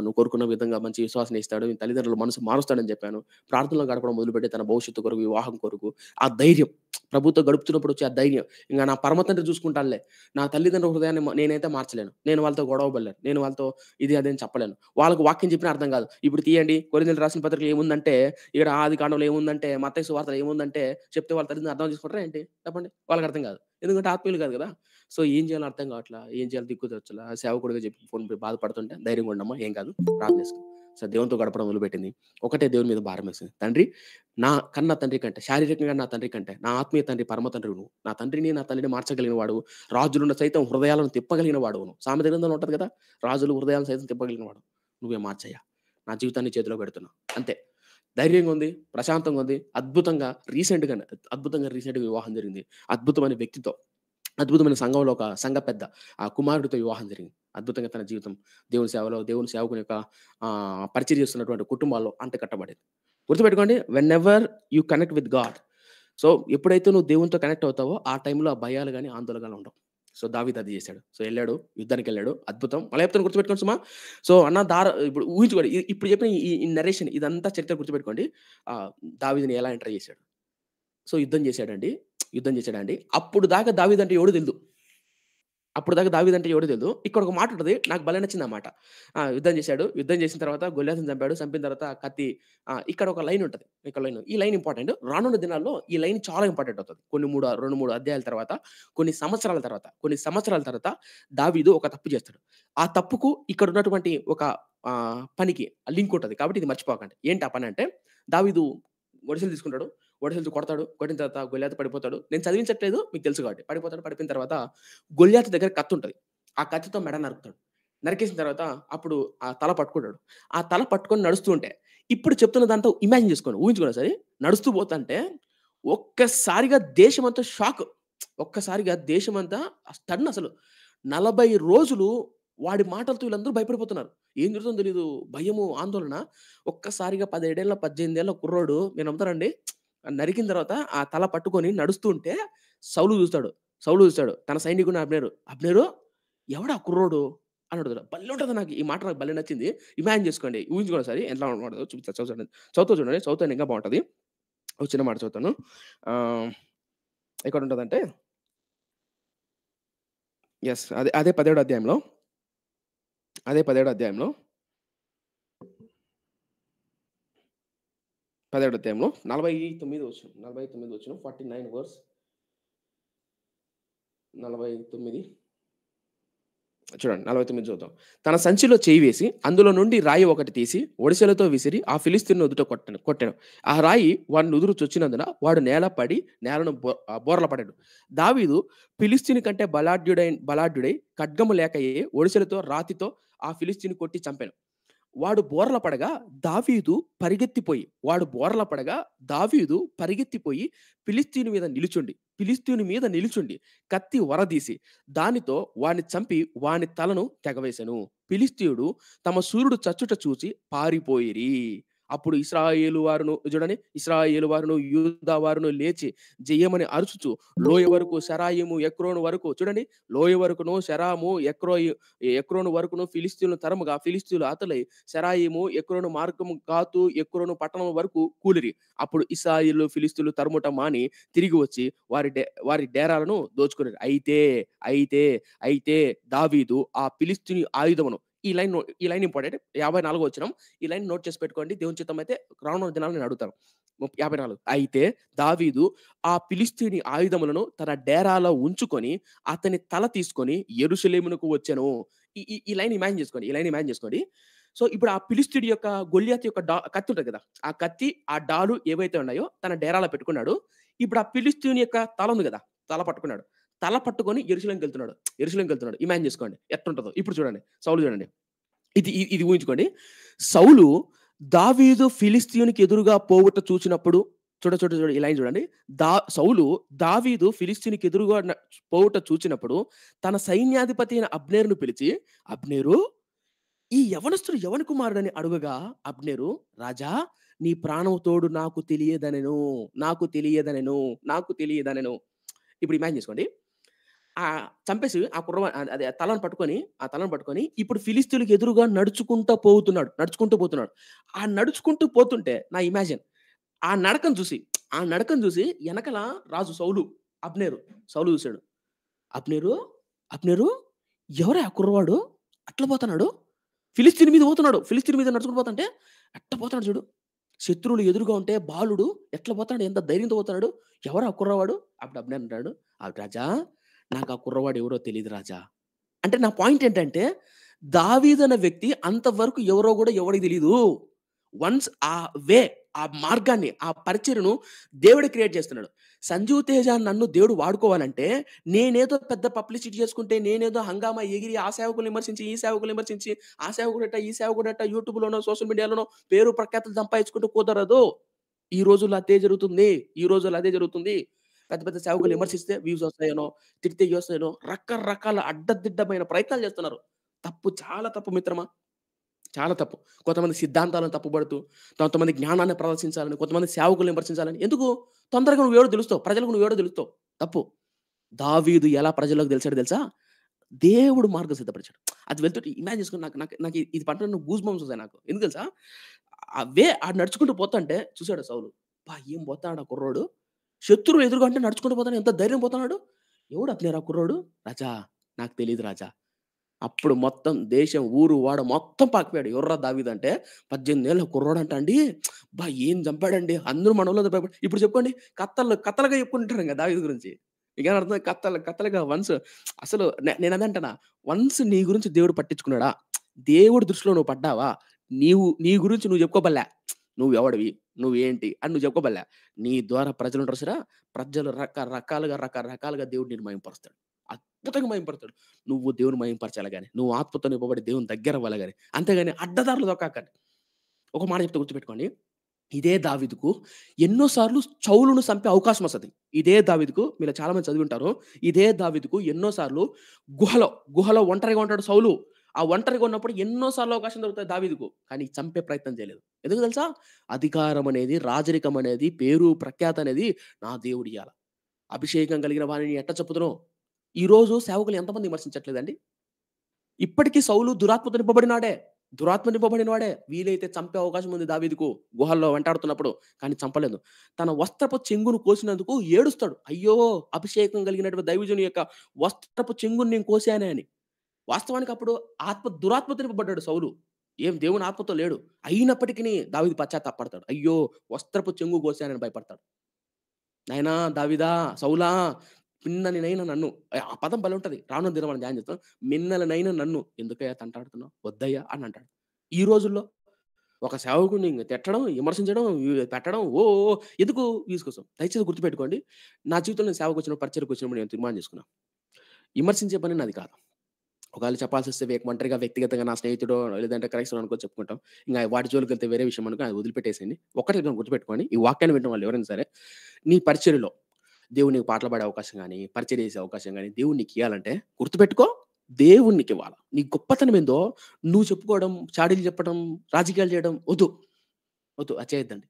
నువ్వు కోరుకున్న విధంగా మంచి విశ్వాసం ఇస్తాడు నీ తల్లిదండ్రులు మనసు మారుస్తాడని చెప్పాను ప్రార్థనలు గడపడం మొదలుపెట్టి తన భవిష్యత్తు కొరకు వివాహం కొరకు ఆ ధైర్యం ప్రభుత్వం గడుపుతున్నప్పుడు వచ్చే ఆ ధైర్యం ఇంకా నా పరమతండ్రి చూసుకుంటానులే నా తల్లిదండ్రుల హృదయాన్ని నేనైతే మార్చలేను నేను వాళ్ళతో గొడవబడలేను నేను వాళ్ళతో ఇది అదేం చెప్పలేను వాళ్ళకు వాక్యం చెప్పిన అర్థం కాదు ఇప్పుడు తీయండి కొరిందలు రాసిన పత్రికలు ఏముందంటే ఇక్కడ ఆది కాండంలో ఏముందంటే మత్తయ్య వార్తలు ఏముందంటే చెప్తే వాళ్ళ తల్లిదండ్రులు అర్థం చేసుకుంటారా ఏంటి చెప్పండి వాళ్ళకి అర్థం కాదు ఎందుకంటే ఆత్మీయులు కాదు కదా సో ఏం చేయాలో అర్థం కావట్లా ఏం చేయాలో దిక్కుతొచ్చలా సేవకుడిగా చెప్పి ఫోన్ బాధపడుతుంటే ధైర్యం ఉండమ్మా ఏం కాదు ప్రార్థన సో దేవునితో గడపడం మొదలుపెట్టింది ఒకటే దేవుని మీద భారం వేసింది తండ్రి నా కన్నా తండ్రి కంటే శారీరకంగా నా తండ్రి కంటే నా ఆత్మీయ తండ్రి పరమ తండ్రి నువ్వు నా తండ్రిని నా తండ్రిని మార్చగలిగిన వాడు రాజులున్న సైతం హృదయాలను తిప్పగలిగిన వాడు నువ్వు సామెత గ్రంథంలో ఉంటుంది కదా రాజులు హృదయాలను సైతం తిప్పగలిగిన వాడు నువ్వే మార్చయ్యా నా జీవితాన్ని చేతిలో పెడుతున్నా అంతే ధైర్యంగా ఉంది ప్రశాంతంగా ఉంది అద్భుతంగా రీసెంట్గా అద్భుతంగా రీసెంట్గా వివాహం జరిగింది అద్భుతమైన వ్యక్తితో అద్భుతమైన సంఘంలో ఒక సంఘ పెద్ద ఆ కుమారుడితో వివాహం జరిగింది అద్భుతంగా తన జీవితం దేవుని సేవలో దేవుని సేవకుని యొక్క పరిచయం చేస్తున్నటువంటి కుటుంబాల్లో అంత కట్టబడేది గుర్తుపెట్టుకోండి whenever you connect with God so ఎప్పుడైతే నువ్వు దేవునితో కనెక్ట్ అవుతావో ఆ టైంలో ఆ భయాలు కానీ ఆందోళన కానీ ఉండవు సో దావిద్ అది చేశాడు సో వెళ్ళాడు యుద్ధానికి వెళ్ళాడు అద్భుతం మళ్ళీ చెప్తాను గుర్తుపెట్టుకోండి సుమా సో అన్న దార ఇప్పుడు ఊహించుకోండి ఇప్పుడు చెప్పిన ఈ నరేషన్ ఇదంతా చరిత్ర గుర్తుపెట్టుకోండి దావిదని ఎలా ఎంటర్ చేశాడు సో యుద్ధం చేశాడండి యుద్ధం చేశాడండి అప్పుడు దాకా దావీదంటే ఎవడు తెలుదు అప్పుడు దాకా దావీదంటే ఎవడు తెలుదు ఇక్కడ ఒక మాట ఉంటుంది నాకు బలం నచ్చింది అన్నమాట యుద్ధం చేశాడు యుద్ధం చేసిన తర్వాత గొల్లాసం చంపాడు చంపిన తర్వాత కత్తి ఇక్కడ ఒక లైన్ ఉంటుంది ఇక్కడ లైన్ ఈ లైన్ ఇంపార్టెంట్ రానున్న దినాల్లో ఈ లైన్ చాలా ఇంపార్టెంట్ అవుతుంది కొన్ని మూడు రెండు మూడు అధ్యాయాల తర్వాత కొన్ని సంవత్సరాల తర్వాత కొన్ని సంవత్సరాల తర్వాత దావీదు ఒక తప్పు చేస్తాడు ఆ తప్పుకు ఇక్కడ ఉన్నటువంటి ఒక పనికి లింక్ ఉంటుంది కాబట్టి ఇది మర్చిపోకండి ఏంటి ఆ పని అంటే దావీదు ఒడిసెలు తీసుకుంటాడు ఓడసెల్తు కొడతాడు కొట్టిన తర్వాత గొల్లాత పడిపోతాడు నేను చదివించట్లేదు మీకు తెలుసు కాబట్టి పడిపోతాడు పడిపోయిన తర్వాత గొల్లాత దగ్గర కత్తి ఉంటుంది ఆ కత్తితో మెడ నరుకుతాడు నరికేసిన తర్వాత అప్పుడు ఆ తల పట్టుకుంటాడు ఆ తల పట్టుకొని నడుస్తూ ఉంటే ఇప్పుడు చెప్తున్న దాంతో ఇమాజిన్ చేసుకోండి ఊహించుకోండి సరే నడుస్తూ పోతుంటే ఒక్కసారిగా దేశమంతా షాక్ ఒక్కసారిగా దేశమంతా స్టన్ అసలు నలభై రోజులు వాడి మాటలతో వీళ్ళందరూ భయపడిపోతున్నారు ఏం జరుగుతుందో తెలియదు భయము ఆందోళన ఒక్కసారిగా పదిహేడేళ్ళ ఏళ్ళ కుర్రోడు నేను నమ్ముతారండి నరికిన తర్వాత ఆ తల పట్టుకొని నడుస్తుంటే సౌలు చూస్తాడు సౌలు చూస్తాడు తన సైనికుడు అబ్నేరు అబ్నేరు ఎవడా కుర్రోడు అని అడుగుతాడు భలే ఉంటుంది నాకు ఈ మాట నాకు భలే నచ్చింది ఇమాజిన్ చేసుకోండి ఊహించుకోండి సరే ఎంత ఉంటుందో చూపిస్తా చదువుతాను చదువుతా చూడండి చదువుతాను ఇంకా బాగుంటుంది ఒక చిన్న మాట చదువుతాను ఎక్కడ ఉంటుందంటే ఎస్ అదే అదే పదిహేడు అధ్యాయంలో అదే పదిహేడు అధ్యాయంలో పదిహేడు అధ్యాయంలో నలభై తొమ్మిది వచ్చిన నలభై తొమ్మిది వచ్చిన ఫార్టీ నైన్ వర్స్ నలభై తొమ్మిది చూడండి నలభై తొమ్మిది చూద్దాం తన సంచిలో చేయి వేసి అందులో నుండి రాయి ఒకటి తీసి ఒడిసెలతో విసిరి ఆ ఫిలిస్తీన్ నుదుట కొట్టను కొట్టాను ఆ రాయి వాడిని నుదురు చొచ్చినందున వాడు నేల పడి నేలను బోర్ల పడాడు దావీదు ఫిలిస్తీన్ కంటే బలాఢ్యుడై బలాఢ్యుడై ఖడ్గము లేకయే ఒడిసెలతో రాతితో ఆ ఫిలిస్తీన్ కొట్టి చంపాను వాడు బోర్ల పడగా దావీదు పరిగెత్తిపోయి వాడు బోర్ల పడగా దావీదు పరిగెత్తిపోయి పిలిస్తీను మీద నిలుచుండి పిలిస్తీని మీద నిలుచుండి కత్తి వరదీసి దానితో వాని చంపి వాని తలను తెగవేశను పిలిస్తీయుడు తమ సూర్యుడు చచ్చుట చూసి పారిపోయిరి అప్పుడు ఇస్రాయేలు వారును చూడని ఇస్రాయేలు వారును యూదా వారును లేచి జయమని అరుచుచు లోయ వరకు శరాయిము ఎక్రోను వరకు చూడండి లోయ వరకును శరాము ఎక్రో ఎక్రోను వరకును ఫిలిస్తీన్లు తరముగా ఫిలిస్తీన్లు అతలై శరాయిము ఎక్రోను మార్గము కాతు ఎక్రోను పట్టణం వరకు కూలిరి అప్పుడు ఇస్రాయిలు ఫిలిస్తీన్లు తరుముట మాని తిరిగి వచ్చి వారి వారి డేరాలను దోచుకున్నారు అయితే అయితే అయితే దావీదు ఆ ఫిలిస్తీని ఆయుధమును ఈ లైన్ ఈ లైన్ ఇంపార్టెంట్ యాభై నాలుగు వచ్చినాం ఈ లైన్ నోట్ చేసి పెట్టుకోండి దేవుని చిత్తం అయితే రానున్న దినాలు నేను అడుగుతాను యాభై నాలుగు అయితే దావీదు ఆ పిలిస్తీని ఆయుధములను తన డేరాలో ఉంచుకొని అతని తల తీసుకొని ఎరుసలేమునకు వచ్చాను ఈ ఈ లైన్ ఇమాజిన్ చేసుకోండి ఈ లైన్ ఇమాజిన్ చేసుకోండి సో ఇప్పుడు ఆ పిలిస్తీడి యొక్క గొల్లియాత్ యొక్క డా కత్తి ఉంటుంది కదా ఆ కత్తి ఆ డాలు ఏవైతే ఉన్నాయో తన డేరాలో పెట్టుకున్నాడు ఇప్పుడు ఆ పిలిస్తీని యొక్క తల ఉంది కదా తల పట్టుకున్నాడు తల పట్టుకొని ఎరుసలంకి వెళ్తున్నాడు ఎరుసలంకి వెళ్తున్నాడు ఇమాజిన్ చేసుకోండి ఎట్టుంటుందో ఇప్పుడు చూడండి సౌలు చూడండి ఇది ఇది ఊహించుకోండి సౌలు దావీదు ఫిలిస్తీన్కి ఎదురుగా పోగొట్ట చూసినప్పుడు చూడ చూడ చూడ ఇలా చూడండి దా సౌలు దావీదు ఫిలిస్తీన్కి ఎదురుగా పోగుట చూచినప్పుడు తన సైన్యాధిపతి అయిన అబ్నేరును పిలిచి అబ్నేరు ఈ యవనస్తుడు యవన కుమారుడని అడుగగా అబ్నేరు రాజా నీ ప్రాణం తోడు నాకు తెలియదనెను నాకు తెలియదనెను నాకు తెలియదనెను ఇప్పుడు ఇమాజిన్ చేసుకోండి ఆ చంపేసి ఆ కుర్ర అదే తలను పట్టుకొని ఆ తలను పట్టుకొని ఇప్పుడు ఫిలిస్తీన్లకు ఎదురుగా నడుచుకుంటూ పోతున్నాడు నడుచుకుంటూ పోతున్నాడు ఆ నడుచుకుంటూ పోతుంటే నా ఇమాజిన్ ఆ నడకను చూసి ఆ నడకను చూసి వెనకల రాజు సౌలు అబ్నేరు సౌలు చూశాడు అబ్నేరు అబ్నేరు ఎవరే ఆ కుర్రవాడు అట్లా పోతున్నాడు ఫిలిస్తీన్ మీద పోతున్నాడు ఫిలిస్తీన్ మీద నడుచుకుని పోతుంటే అట్లా పోతున్నాడు చూడు శత్రువులు ఎదురుగా ఉంటే బాలుడు ఎట్లా పోతాడు ఎంత ధైర్యంతో పోతున్నాడు ఎవరు ఆ కుర్రవాడు అప్పుడు అబ్నేర్ అంటాడు ఆ రాజా నాకు ఆ కుర్రవాడు ఎవరో తెలియదు రాజా అంటే నా పాయింట్ ఏంటంటే దావీద్ అనే వ్యక్తి అంతవరకు ఎవరో కూడా ఎవరికి తెలియదు వన్స్ ఆ వే ఆ మార్గాన్ని ఆ పరిచయను దేవుడు క్రియేట్ చేస్తున్నాడు సంజీవ్ తేజ నన్ను దేవుడు వాడుకోవాలంటే నేనేదో పెద్ద పబ్లిసిటీ చేసుకుంటే నేనేదో హంగామా ఎగిరి ఆ సేవకులు విమర్శించి ఈ సేవకులు విమర్శించి ఆ సేవకుడట ఈ సేవకుడట యూట్యూబ్లోనో సోషల్ మీడియాలోనో పేరు ప్రఖ్యాతలు సంపాదించుకుంటూ కుదరదు ఈ రోజుల్లో అదే జరుగుతుంది ఈ రోజుల్లో అదే జరుగుతుంది పెద్ద పెద్ద సేవకులు విమర్శిస్తే వ్యూస్ వస్తాయనో తిట్టి వస్తాయనో రకరకాల అడ్డదిడ్డమైన ప్రయత్నాలు చేస్తున్నారు తప్పు చాలా తప్పు మిత్రమా చాలా తప్పు కొంతమంది సిద్ధాంతాలను తప్పుపడుతూ కొంతమంది జ్ఞానాన్ని ప్రదర్శించాలని కొంతమంది సేవకులు విమర్శించాలని ఎందుకు తొందరగా నువ్వు ఏడు తెలుస్తావు ప్రజలకు నువ్వు ఏడు తెలుస్తావు తప్పు దావీదు ఎలా ప్రజలకు తెలిసాడు తెలుసా దేవుడు మార్గం సిద్ధపరిచాడు అది వెళ్తుంటే ఇమాజిన్ చేసుకుని నాకు నాకు నాకు ఇది పంట నువ్వు గూజ్ బంప్స్ వస్తాయి నాకు ఎందుకు తెలుసా అవే ఆడు నడుచుకుంటూ పోతుంటే చూసాడు సౌలు బా ఏం పోతాడు ఆ కుర్రోడు శత్రువులు ఎదురుగంటే నడుచుకుంటూ పోతాడు ఎంత ధైర్యం పోతున్నాడు ఎవడు అట్లేరా కుర్రోడు రాజా నాకు తెలియదు రాజా అప్పుడు మొత్తం దేశం ఊరు వాడ మొత్తం పాకిపోయాడు ఎవర్రా దావిదంటే పద్దెనిమిది కుర్రాడు అంట అండి బా ఏం చంపాడండి అందరూ మనలో ఇప్పుడు చెప్పుకోండి కత్తలు కత్తలుగా చెప్పుకుంటారు ఇంకా దావిది గురించి ఇంకేం అర్థం కత్తలు కత్తలుగా వన్స్ అసలు నేను అదంటనా వన్స్ నీ గురించి దేవుడు పట్టించుకున్నాడా దేవుడి దృష్టిలో నువ్వు పడ్డావా నీవు నీ గురించి నువ్వు చెప్పుకోబల్లా నువ్వు ఎవడివి నువ్వేంటి అని నువ్వు చెప్పుకోబల్లా నీ ద్వారా ప్రజలు ఉండరుసరా ప్రజలు రకరకాలుగా రకరకాలుగా దేవుడు నేను మయంపరుస్తాడు అద్భుతంగా మయంపరుస్తాడు నువ్వు దేవుని మయంపరచాలి కానీ నువ్వు ఆత్మతో ఇవ్వబడి దేవుని దగ్గర అవ్వాలి కానీ అంతేగాని అడ్డదారులు దొక్కకండి ఒక మాట చెప్తే గుర్తుపెట్టుకోండి ఇదే దావిదుకు ఎన్నోసార్లు చౌలును చంపే అవకాశం వస్తుంది ఇదే దావిదుకు మీరు చాలా మంది చదివి ఉంటారు ఇదే దావిదుకు ఎన్నోసార్లు గుహలో గుహలో ఒంటరిగా ఉంటాడు సౌలు ఆ ఒంటరిగా ఉన్నప్పుడు ఎన్నోసార్లు అవకాశం దొరుకుతాయి దావీదుకు కానీ చంపే ప్రయత్నం చేయలేదు ఎందుకు తెలుసా అధికారం అనేది రాజరికం అనేది పేరు ప్రఖ్యాత అనేది నా దేవుడు ఇయ్యాల అభిషేకం కలిగిన వారిని ఎట్ట చెప్పుతున్నావు ఈరోజు సేవకులు ఎంతమంది విమర్శించట్లేదండి ఇప్పటికీ సౌలు దురాత్మ నింపబడినాడే దురాత్మ నింపబడినవాడే వీలైతే చంపే అవకాశం ఉంది దావీదుకు గుహల్లో వెంటాడుతున్నప్పుడు కానీ చంపలేదు తన వస్త్రపు చెంగును కోసినందుకు ఏడుస్తాడు అయ్యో అభిషేకం కలిగినటువంటి దైవజుని యొక్క వస్త్రపు చెంగును నేను కోసానే అని వాస్తవానికి అప్పుడు ఆత్మ దురాత్మతినిపబడ్డాడు సౌలు ఏం దేవుని ఆత్మతో లేడు అయినప్పటికీ దావిది పశ్చాత్తాపడతాడు అయ్యో వస్త్రపు చెంగు కోసానని భయపడతాడు నాయనా దావిదా సౌలా మిన్నలనైనా నన్ను ఆ పదం బలి ఉంటుంది రానున్న దిన మనం ధ్యానం చేస్తాం మిన్నలనైనా నన్ను ఎందుకయ్యా తంటాడుతున్నావు వద్దయ్యా అని అంటాడు ఈ రోజుల్లో ఒక సేవకుని తిట్టడం విమర్శించడం పెట్టడం ఓ ఎందుకు తీసుకొస్తాం కోసం దయచేసి గుర్తుపెట్టుకోండి నా జీవితంలో సేవకు వచ్చిన పరిచయకు వచ్చినప్పుడు నేను తీర్మానం చేసుకున్నాను విమర్శించే పని నాది కాదు ఒకవేళ చెప్పాల్సి వస్తే ఒంటరిగా వ్యక్తిగతంగా నా స్నేహితుడు లేదంటే క్రైస్తవుడు అనుకో చెప్పుకుంటాం ఇంకా వాటి జోలికి వెళ్తే వేరే విషయం అనుకో అది వదిలిపెట్టేసింది ఒకటి గుర్తుపెట్టుకోండి ఈ వాక్యాన్ని వింటే వాళ్ళు ఎవరైనా సరే నీ పరిచర్లో దేవునికి పాటలు పాడే అవకాశం కానీ పరిచయం చేసే అవకాశం కానీ దేవునికి ఇవ్వాలంటే గుర్తుపెట్టుకో దేవుడికి ఇవ్వాలి నీ గొప్పతనం ఏందో నువ్వు చెప్పుకోవడం చాడీలు చెప్పడం రాజకీయాలు చేయడం వద్దు వద్దు అది చేయొద్దండి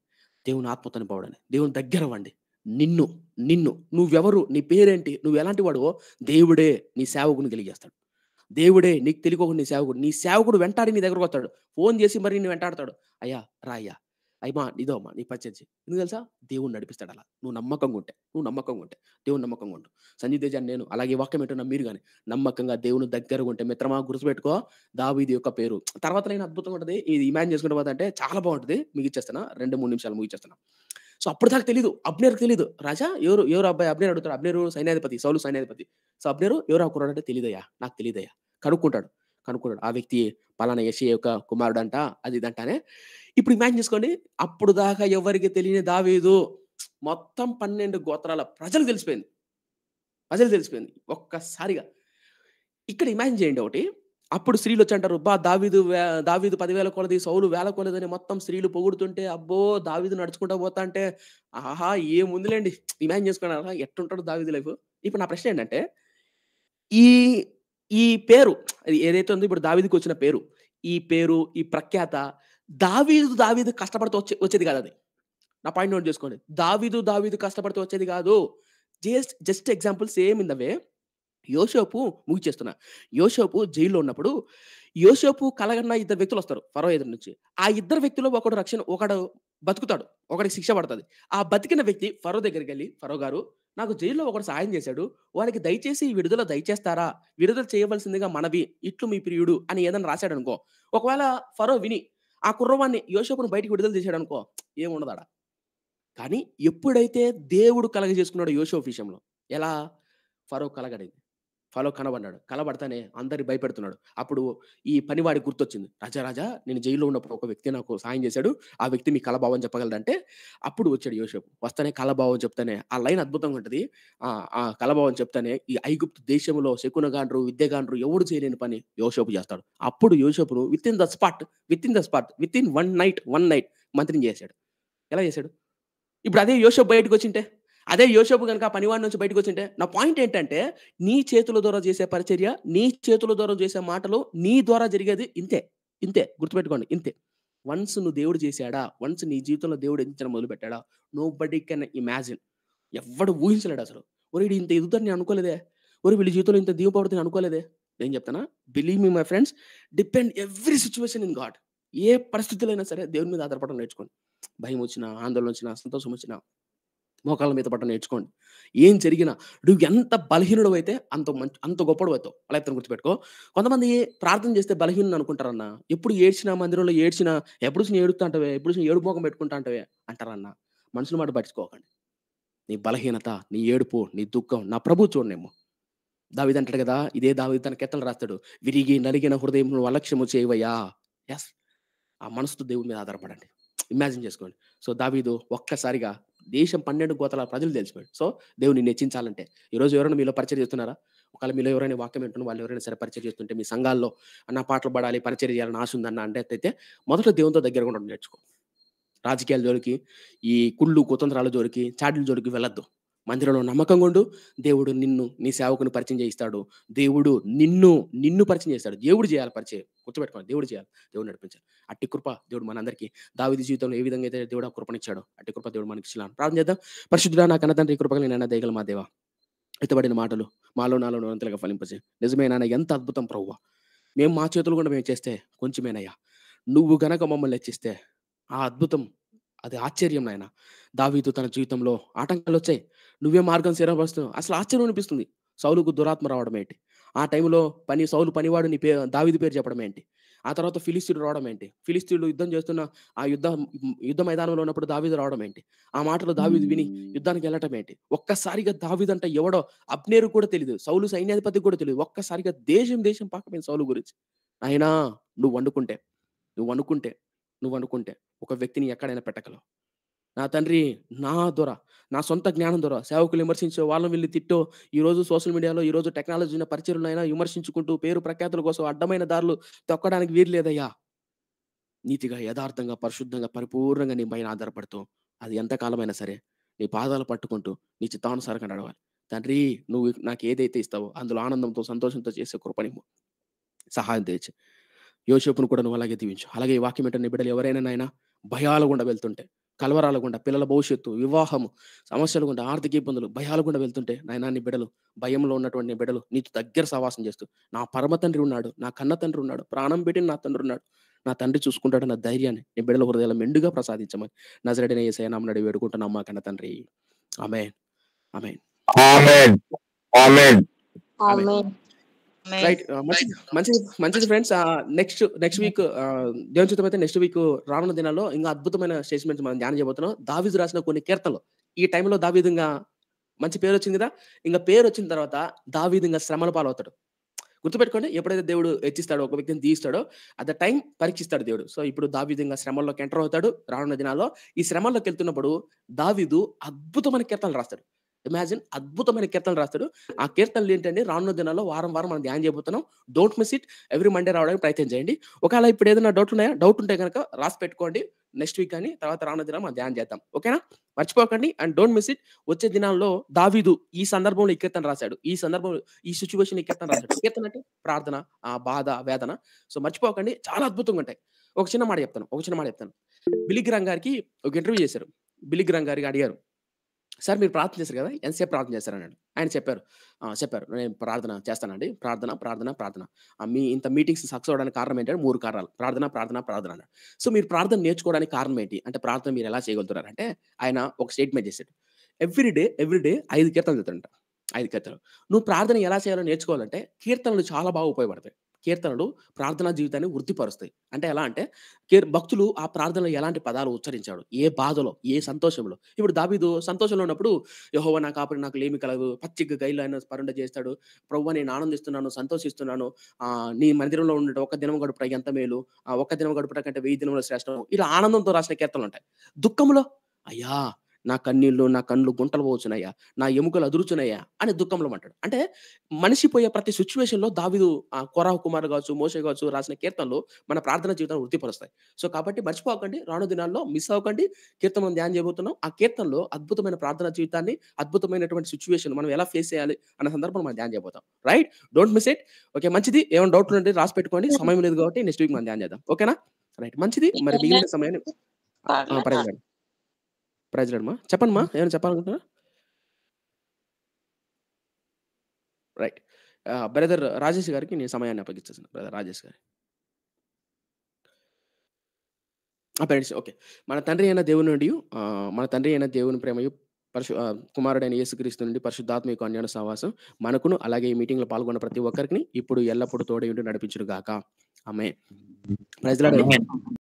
దేవుని ఆత్మతను పోవడం దేవుని దగ్గర అవ్వండి నిన్ను నిన్ను నువ్వెవరు నీ పేరేంటి నువ్వు ఎలాంటి వాడువో దేవుడే నీ సేవకుని కలిగేస్తాడు దేవుడే నీకు తెలియకోకుండా నీ సేవకుడు నీ సేవకుడు వెంటాడి నీ దగ్గరకు వస్తాడు ఫోన్ చేసి మరి నేను వెంటాడతాడు అయ్యా రా అయ్యా అయ్యమా నీదో అమ్మా నీ పరిచయం ఎందుకు తెలుసా దేవుడు నడిపిస్తాడు అలా నువ్వు నమ్మకంగా ఉంటే నువ్వు నమ్మకంగా ఉంటే దేవుడు నమ్మకంగా ఉంటు సంజీవ్ దేజాన్ని నేను అలాగే వాక్యం ఏంటన్నా మీరు కానీ నమ్మకంగా దేవుని దగ్గరగా ఉంటే మిత్రమా గుర్తుపెట్టుకో దావీది యొక్క పేరు తర్వాత నేను అద్భుతంగా ఉంటుంది ఇది ఇమాజిన్ చేసుకుంటే అంటే చాలా బాగుంటుంది మీకు ఇచ్చేస్తాను రెండు మూడు నిమిషాలు ముగిచ్చేస్తాను సో అప్పటిదాకా దాకా తెలియదు అబ్నేర్కి తెలియదు రాజా ఎవరు ఎవరు అబ్బాయి అబ్నేర్ అడుగుతాడు అబ్నేరు సైన్యాధిపతి సౌలు సైన్యాధిపతి సో అబ్నేరు ఎవరు అనుకున్నాడంటే తెలియదయ్యా నాకు తెలియదయ్యా కనుక్కుంటాడు కనుక్కున్నాడు ఆ వ్యక్తి పలానా యశి యొక్క కుమారుడు అంట అది ఇదంటానే ఇప్పుడు ఇమాజిన్ చేసుకోండి అప్పుడు దాకా ఎవరికి తెలియని దావేదు మొత్తం పన్నెండు గోత్రాల ప్రజలు తెలిసిపోయింది ప్రజలు తెలిసిపోయింది ఒక్కసారిగా ఇక్కడ ఇమాజిన్ చేయండి ఒకటి అప్పుడు స్త్రీలు వచ్చి అంటారు బా దావీదు దావీదు పదివేల కొలది సౌలు వేల కొలదని మొత్తం స్త్రీలు పొగుడుతుంటే అబ్బో దావీదు నడుచుకుంటా పోతా అంటే ఆహా ఏముందిలేండి ఇమాజిన్ చేసుకున్నారా ఎట్టుంటాడు దావీదు లైఫ్ ఇప్పుడు నా ప్రశ్న ఏంటంటే ఈ ఈ పేరు ఏదైతే ఉందో ఇప్పుడు దావీదికి వచ్చిన పేరు ఈ పేరు ఈ ప్రఖ్యాత దావీదు దావీదు కష్టపడుతూ వచ్చే వచ్చేది కాదు అది నా పాయింట్ నోట్ చేసుకోండి దావీదు దావీదు కష్టపడుతూ వచ్చేది కాదు just just example same in the way యోషోపు ముగిచేస్తున్నా యోషోపు జైల్లో ఉన్నప్పుడు యోషోపు కలగన్న ఇద్దరు వ్యక్తులు వస్తారు ఫరో ఎదురు నుంచి ఆ ఇద్దరు వ్యక్తులు ఒకడు రక్షణ ఒకడు బతుకుతాడు ఒకడికి శిక్ష పడుతుంది ఆ బతికిన వ్యక్తి ఫరో దగ్గరికి వెళ్ళి ఫరో గారు నాకు జైల్లో ఒకడు సాయం చేశాడు వారికి దయచేసి విడుదల దయచేస్తారా విడుదల చేయవలసిందిగా మనవి ఇట్లు మీ ప్రియుడు అని ఏదైనా రాశాడు అనుకో ఒకవేళ ఫరో విని ఆ కుర్రవాన్ని యోషోపును బయటికి విడుదల చేశాడు అనుకో ఏముండదాడా కానీ ఎప్పుడైతే దేవుడు కలగజేసుకున్నాడు యోసేపు విషయంలో ఎలా ఫరో కలగడింది ఫాలో కనబడ్డాడు కనబడతానే అందరి భయపెడుతున్నాడు అప్పుడు ఈ పనివాడి గుర్తొచ్చింది రాజా రాజా నేను జైల్లో ఉన్నప్పుడు ఒక వ్యక్తి నాకు సాయం చేశాడు ఆ వ్యక్తి మీ కలభావం చెప్పగలడంటే అప్పుడు వచ్చాడు యోసేపు వస్తానే కలభావం చెప్తానే ఆ లైన్ అద్భుతంగా ఉంటుంది ఆ కలభావం చెప్తానే ఈ ఐగుప్తు దేశంలో శకునగాండ్రు విద్యగాండ్రు ఎవడు చేయలేని పని యోసేపు చేస్తాడు అప్పుడు యోసేపును within the spot within the spot within one night one night మంత్రిని చేశాడు ఎలా చేశాడు ఇప్పుడు అదే యోసేపు బయటకు వచ్చింటే అదే యోషపు కనుక పనివాడి నుంచి బయటకు వచ్చింటే నా పాయింట్ ఏంటంటే నీ చేతుల ద్వారా చేసే పరిచర్య నీ చేతుల ద్వారా చేసే మాటలు నీ ద్వారా జరిగేది ఇంతే ఇంతే గుర్తుపెట్టుకోండి ఇంతే వన్స్ నువ్వు దేవుడు చేశాడా వన్స్ నీ జీవితంలో దేవుడు ఎంత మొదలు పెట్టాడా నో బడీ కెన్ ఇమాజిన్ ఎవడు ఊహించలేడు అసలు ఒరే ఇంత ఎదుగుతారు నేను అనుకోలేదే ఒరే వీళ్ళ జీవితంలో ఇంత పడుతుంది అనుకోలేదే నేను చెప్తానా believe me my friends depend every situation in God ఏ పరిస్థితులైనా సరే దేవుని మీద ఆధారపడడం నేర్చుకోండి భయం వచ్చినా ఆందోళన వచ్చినా సంతోషం వచ్చినా మోకాళ్ళ మీద పట్టడం నేర్చుకోండి ఏం జరిగినా నువ్వు ఎంత బలహీనుడు అయితే అంత మంచి అంత గొప్పడు అవుతావు అలా ఇతను గుర్తుపెట్టుకో కొంతమంది ప్రార్థన చేస్తే బలహీనుడు అనుకుంటారన్న ఎప్పుడు ఏడ్చినా మందిరంలో ఏడ్చినా ఎప్పుడు చూసి ఏడుతా అంటవే ఎప్పుడు చూసి ఏడు పెట్టుకుంటా అంటవే అంటారన్న మనుషుల మాట పట్టించుకోకండి నీ బలహీనత నీ ఏడుపు నీ దుఃఖం నా ప్రభు చూడనేమో దావిది అంటాడు కదా ఇదే దావిది తన కెత్తలు రాస్తాడు విరిగి నలిగిన హృదయం అలక్ష్యము చేయవయ్యా ఎస్ ఆ మనసుతో దేవుని మీద ఆధారపడండి ఇమాజిన్ చేసుకోండి సో దావీదు ఒక్కసారిగా దేశం పన్నెండు గోతల ప్రజలు తెలిసిపోయాడు సో దేవుని నెచ్చించాలంటే ఈరోజు ఎవరైనా మీలో పరిచయం చేస్తున్నారా ఒకవేళ మీలో ఎవరైనా వాక్యం వింటున్న వాళ్ళు ఎవరైనా సరే పరిచయం చేస్తుంటే మీ సంఘాల్లో అన్న పాటలు పడాలి పరిచయం చేయాలని ఆశ ఉందన్న అంటే అయితే మొదట దేవునితో దగ్గర ఉండడం నేర్చుకో రాజకీయాల జోలికి ఈ కుళ్ళు కుతంత్రాల జోలికి చాటిల జోలికి వెళ్ళొద్దు మందిరంలో నమ్మకంగా ఉండు దేవుడు నిన్ను నీ సేవకుని పరిచయం చేయిస్తాడు దేవుడు నిన్ను నిన్ను పరిచయం చేస్తాడు దేవుడు చేయాలి పరిచయం గుర్తుపెట్టుకోవాలి దేవుడు చేయాలి దేవుడు నడిపించాలి అట్టి కృప దేవుడు మనందరికీ దావిది జీవితంలో ఏ విధంగా అయితే దేవుడు ఆ కృపనిచ్చాడో అట్టి కృప దేవుడు మనకి ఇచ్చిన ప్రార్థన చేద్దాం పరిశుద్ధుడా నా కన్నతండ్రి కృపగా నేను దేగల మా దేవా ఎత్తబడిన మాటలు మాలో నాలో నిరంతరంగా ఫలింపజే నిజమే నాన్న ఎంత అద్భుతం ప్రవ్వ మేము మా చేతులు కూడా మేము చేస్తే కొంచెమేనయ్యా నువ్వు గనక మమ్మల్ని హెచ్చిస్తే ఆ అద్భుతం అది ఆశ్చర్యం నాయన దావీదు తన జీవితంలో ఆటంకాలు వచ్చాయి నువ్వే మార్గం స్థిరపరుస్తున్నావు అసలు ఆశ్చర్యం అనిపిస్తుంది సౌలుకు దురాత్మ రావడం ఏంటి ఆ టైంలో పని సౌలు పనివాడు నీ పేరు దావిది పేరు చెప్పడం ఏంటి ఆ తర్వాత ఫిలిస్తీన్లు రావడం ఏంటి ఫిలిస్తీన్లు యుద్ధం చేస్తున్న ఆ యుద్ధ యుద్ధ మైదానంలో ఉన్నప్పుడు దావీదు రావడం ఏంటి ఆ మాటలు దావీదు విని యుద్ధానికి వెళ్ళటం ఏంటి ఒక్కసారిగా దావీదు అంటే ఎవడో అప్నేరు కూడా తెలియదు సౌలు సైన్యాధిపతి కూడా తెలియదు ఒక్కసారిగా దేశం దేశం పాకమైన సౌలు గురించి అయినా నువ్వు వండుకుంటే నువ్వు వండుకుంటే నువ్వు అనుకుంటే ఒక వ్యక్తిని ఎక్కడైనా పెట్టగలవు నా తండ్రి నా దొర నా సొంత జ్ఞానం ద్వారా సేవకులు విమర్శించో వాళ్ళని వీళ్ళు తిట్టో ఈరోజు సోషల్ మీడియాలో ఈ రోజు టెక్నాలజీ పరిచయలైనా విమర్శించుకుంటూ పేరు ప్రఖ్యాతుల కోసం అడ్డమైన దారులు తొక్కడానికి వీరు లేదయ్యా నీతిగా యథార్థంగా పరిశుద్ధంగా పరిపూర్ణంగా నీ పైన ఆధారపడుతూ అది ఎంతకాలమైనా సరే నీ పాదాలు పట్టుకుంటూ నీ చిత్తానుసారంగా నడవాలి తండ్రి నువ్వు నాకు ఏదైతే ఇస్తావో అందులో ఆనందంతో సంతోషంతో చేసే కృపని సహాయం తెచ్చి యోషపును కూడా నువ్వు అలాగే దీవించు అలాగే ఈ వాక్యం ఏంటంటే బిడ్డలు ఎవరైనా నాయన భయాలు గుండా వెళ్తుంటే కలవరాల గుండా పిల్లల భవిష్యత్తు వివాహము సమస్యలు గుండా ఆర్థిక ఇబ్బందులు భయాలు గుండా వెళ్తుంటే నాయనా నీ బిడలు భయంలో ఉన్నటువంటి బిడలు నీకు దగ్గర సవాసం చేస్తూ నా పరమ తండ్రి ఉన్నాడు నా కన్న తండ్రి ఉన్నాడు ప్రాణం పెట్టిన నా తండ్రి ఉన్నాడు నా తండ్రి చూసుకుంటాడు నా ధైర్యాన్ని నీ బిడల హృదయాలు మెండుగా ప్రసాదించమని నజరడిన ఏ సయనామని నడి వేడుకుంటున్నా మా కన్న తండ్రి ఆమె ఆమెన్ ఆమెన్ రైట్ uh, మంచిది మంచిది ఫ్రెండ్స్ నెక్స్ట్ నెక్స్ట్ వీక్ దేవుని చిత్రం అయితే నెక్స్ట్ వీక్ రానున్న దినాల్లో ఇంకా అద్భుతమైన స్టేట్మెంట్స్ మనం ధ్యానం చేయబోతున్నాం దావీదు రాసిన కొన్ని కీర్తనలు ఈ టైంలో దావిధంగా మంచి పేరు వచ్చింది కదా ఇంకా పేరు వచ్చిన తర్వాత దావిధంగా శ్రమల పాలవుతాడు గుర్తుపెట్టుకోండి ఎప్పుడైతే దేవుడు హెచ్చిస్తాడో ఒక వ్యక్తిని తీయిస్తాడో అట్ టైం పరీక్షిస్తాడు దేవుడు సో ఇప్పుడు దావిధంగా శ్రమంలోకి ఎంటర్ అవుతాడు రానున్న దినాల్లో ఈ శ్రమంలోకి వెళ్తున్నప్పుడు దావీదు అద్భుతమైన కీర్తనలు రాస్తాడు ఇమాజిన్ అద్భుతమైన కీర్తనలు రాస్తాడు ఆ కీర్తనలు ఏంటంటే రానున్న దినాల్లో వారం వారం మనం ధ్యానం చేయబోతున్నాం డౌట్ మిస్ ఇట్ ఎవ్రీ మండే రావడానికి ప్రయత్నం చేయండి ఒకవేళ ఇప్పుడు ఏదైనా డౌట్ ఉన్నాయా డౌట్ ఉంటే కనుక రాసి పెట్టుకోండి నెక్స్ట్ వీక్ కానీ తర్వాత రానున్న దినం మనం ధ్యానం చేద్దాం ఓకేనా మర్చిపోకండి అండ్ డోంట్ మిస్ ఇట్ వచ్చే దినాల్లో దావీదు ఈ సందర్భంలో ఈ కీర్తన రాశాడు ఈ సందర్భంలో ఈ సిచ్యువేషన్ ఈ కీర్తన రాశాడు కీర్తన అంటే ప్రార్థన ఆ బాధ వేదన సో మర్చిపోకండి చాలా అద్భుతంగా ఉంటాయి ఒక చిన్న మాట చెప్తాను ఒక చిన్న మాట చెప్తాను బిలిగ్రామ్ గారికి ఒక ఇంటర్వ్యూ చేశారు బిలిగ్రామ్ గారికి అడిగారు సార్ మీరు ప్రార్థన చేశారు కదా ఎంతసేపు ప్రార్థన చేశారు అన్నాడు ఆయన చెప్పారు చెప్పారు నేను ప్రార్థన చేస్తానండి ప్రార్థన ప్రార్థన ప్రార్థన మీ ఇంత మీటింగ్స్ సక్సెస్ అవ్వడానికి కారణం ఏంటంటే మూడు కారణాలు ప్రార్థన ప్రార్థన ప్రార్థన అన్నాడు సో మీరు ప్రార్థన నేర్చుకోవడానికి కారణం ఏంటి అంటే ప్రార్థన మీరు ఎలా చేయగలుగుతున్నారు అంటే ఆయన ఒక స్టేట్మెంట్ చేశాడు ఎవ్రీ డే ఎవ్రీ డే ఐదు కీర్తనలు చదువుతుంట ఐదు కీర్తనలు నువ్వు ప్రార్థన ఎలా చేయాలో నేర్చుకోవాలంటే కీర్తనలు చాలా బాగా ఉపయోగపడతాయి కీర్తనలు ప్రార్థనా జీవితాన్ని వృద్ధిపరుస్తాయి అంటే ఎలా అంటే భక్తులు ఆ ప్రార్థనలో ఎలాంటి పదాలు ఉచ్చరించాడు ఏ బాధలో ఏ సంతోషంలో ఇప్పుడు దాబీదు సంతోషంలో ఉన్నప్పుడు యహోవ నా కాపురి నాకు లేమి కలదు పచ్చిక గైలు ఆయన స్మరణ చేస్తాడు ప్రవ్వ నేను ఆనందిస్తున్నాను సంతోషిస్తున్నాను నీ మందిరంలో ఉండే ఒక దినం గడుపుట ఎంత మేలు ఒక దినం గడుపుట కంటే వెయ్యి దినంలో శ్రేష్టం ఇలా ఆనందంతో రాసిన కీర్తనలు ఉంటాయి దుఃఖంలో అయ్యా నా కన్నీళ్ళు నా కళ్ళు గుంటలు పోవచ్చునయ్యా నా ఎముకలు అదురుచున్నాయా అని దుఃఖంలో అంటాడు అంటే మనిషి పోయే ప్రతి సిచ్యువేషన్లో దావిదు కొరాహ్ కుమార్ కావచ్చు మోసే కావచ్చు రాసిన కీర్తనలు మన ప్రార్థన జీవితాన్ని వృత్తిపరుస్తాయి సో కాబట్టి మర్చిపోకండి రాను దినాల్లో మిస్ అవ్వకండి కీర్తనం ధ్యానం చేయబోతున్నాం ఆ కీర్తనలో అద్భుతమైన ప్రార్థన జీవితాన్ని అద్భుతమైనటువంటి సిచ్యువేషన్ మనం ఎలా ఫేస్ చేయాలి అన్న సందర్భం మనం ధ్యానం చేయబోతాం right don't miss it okay మంచిది ఏమైనా డౌట్లు ఉంటే రాసి పెట్టుకోండి సమయం లేదు కాబట్టి నెక్స్ట్ వీక్ మనం ధ్యానం చేద్దాం ఓకేనా రైట్ మంచిది మరి మిగిలిన సమయాన్ని పరిగణండి ప్రైజ్ లాడమ్మా చెప్పండి మా ఏమైనా చెప్పాలనుకుంటున్నా రైట్ బ్రదర్ రాజేష్ గారికి నేను సమయాన్ని అప్పగించేసాను బ్రదర్ రాజేష్ గారి పేరెంట్స్ ఓకే మన తండ్రి అయిన దేవుని నుండి మన తండ్రి అయిన దేవుని ప్రేమయు పరిశు కుమారుడైన యేసుక్రీస్తు నుండి పరిశుద్ధాత్మ యొక్క అన్యోన సహవాసం మనకును అలాగే ఈ మీటింగ్లో పాల్గొన్న ప్రతి ఒక్కరికి ఇప్పుడు ఎల్లప్పుడూ తోడే నడిపించుడు గాక ఆమె ప్రజల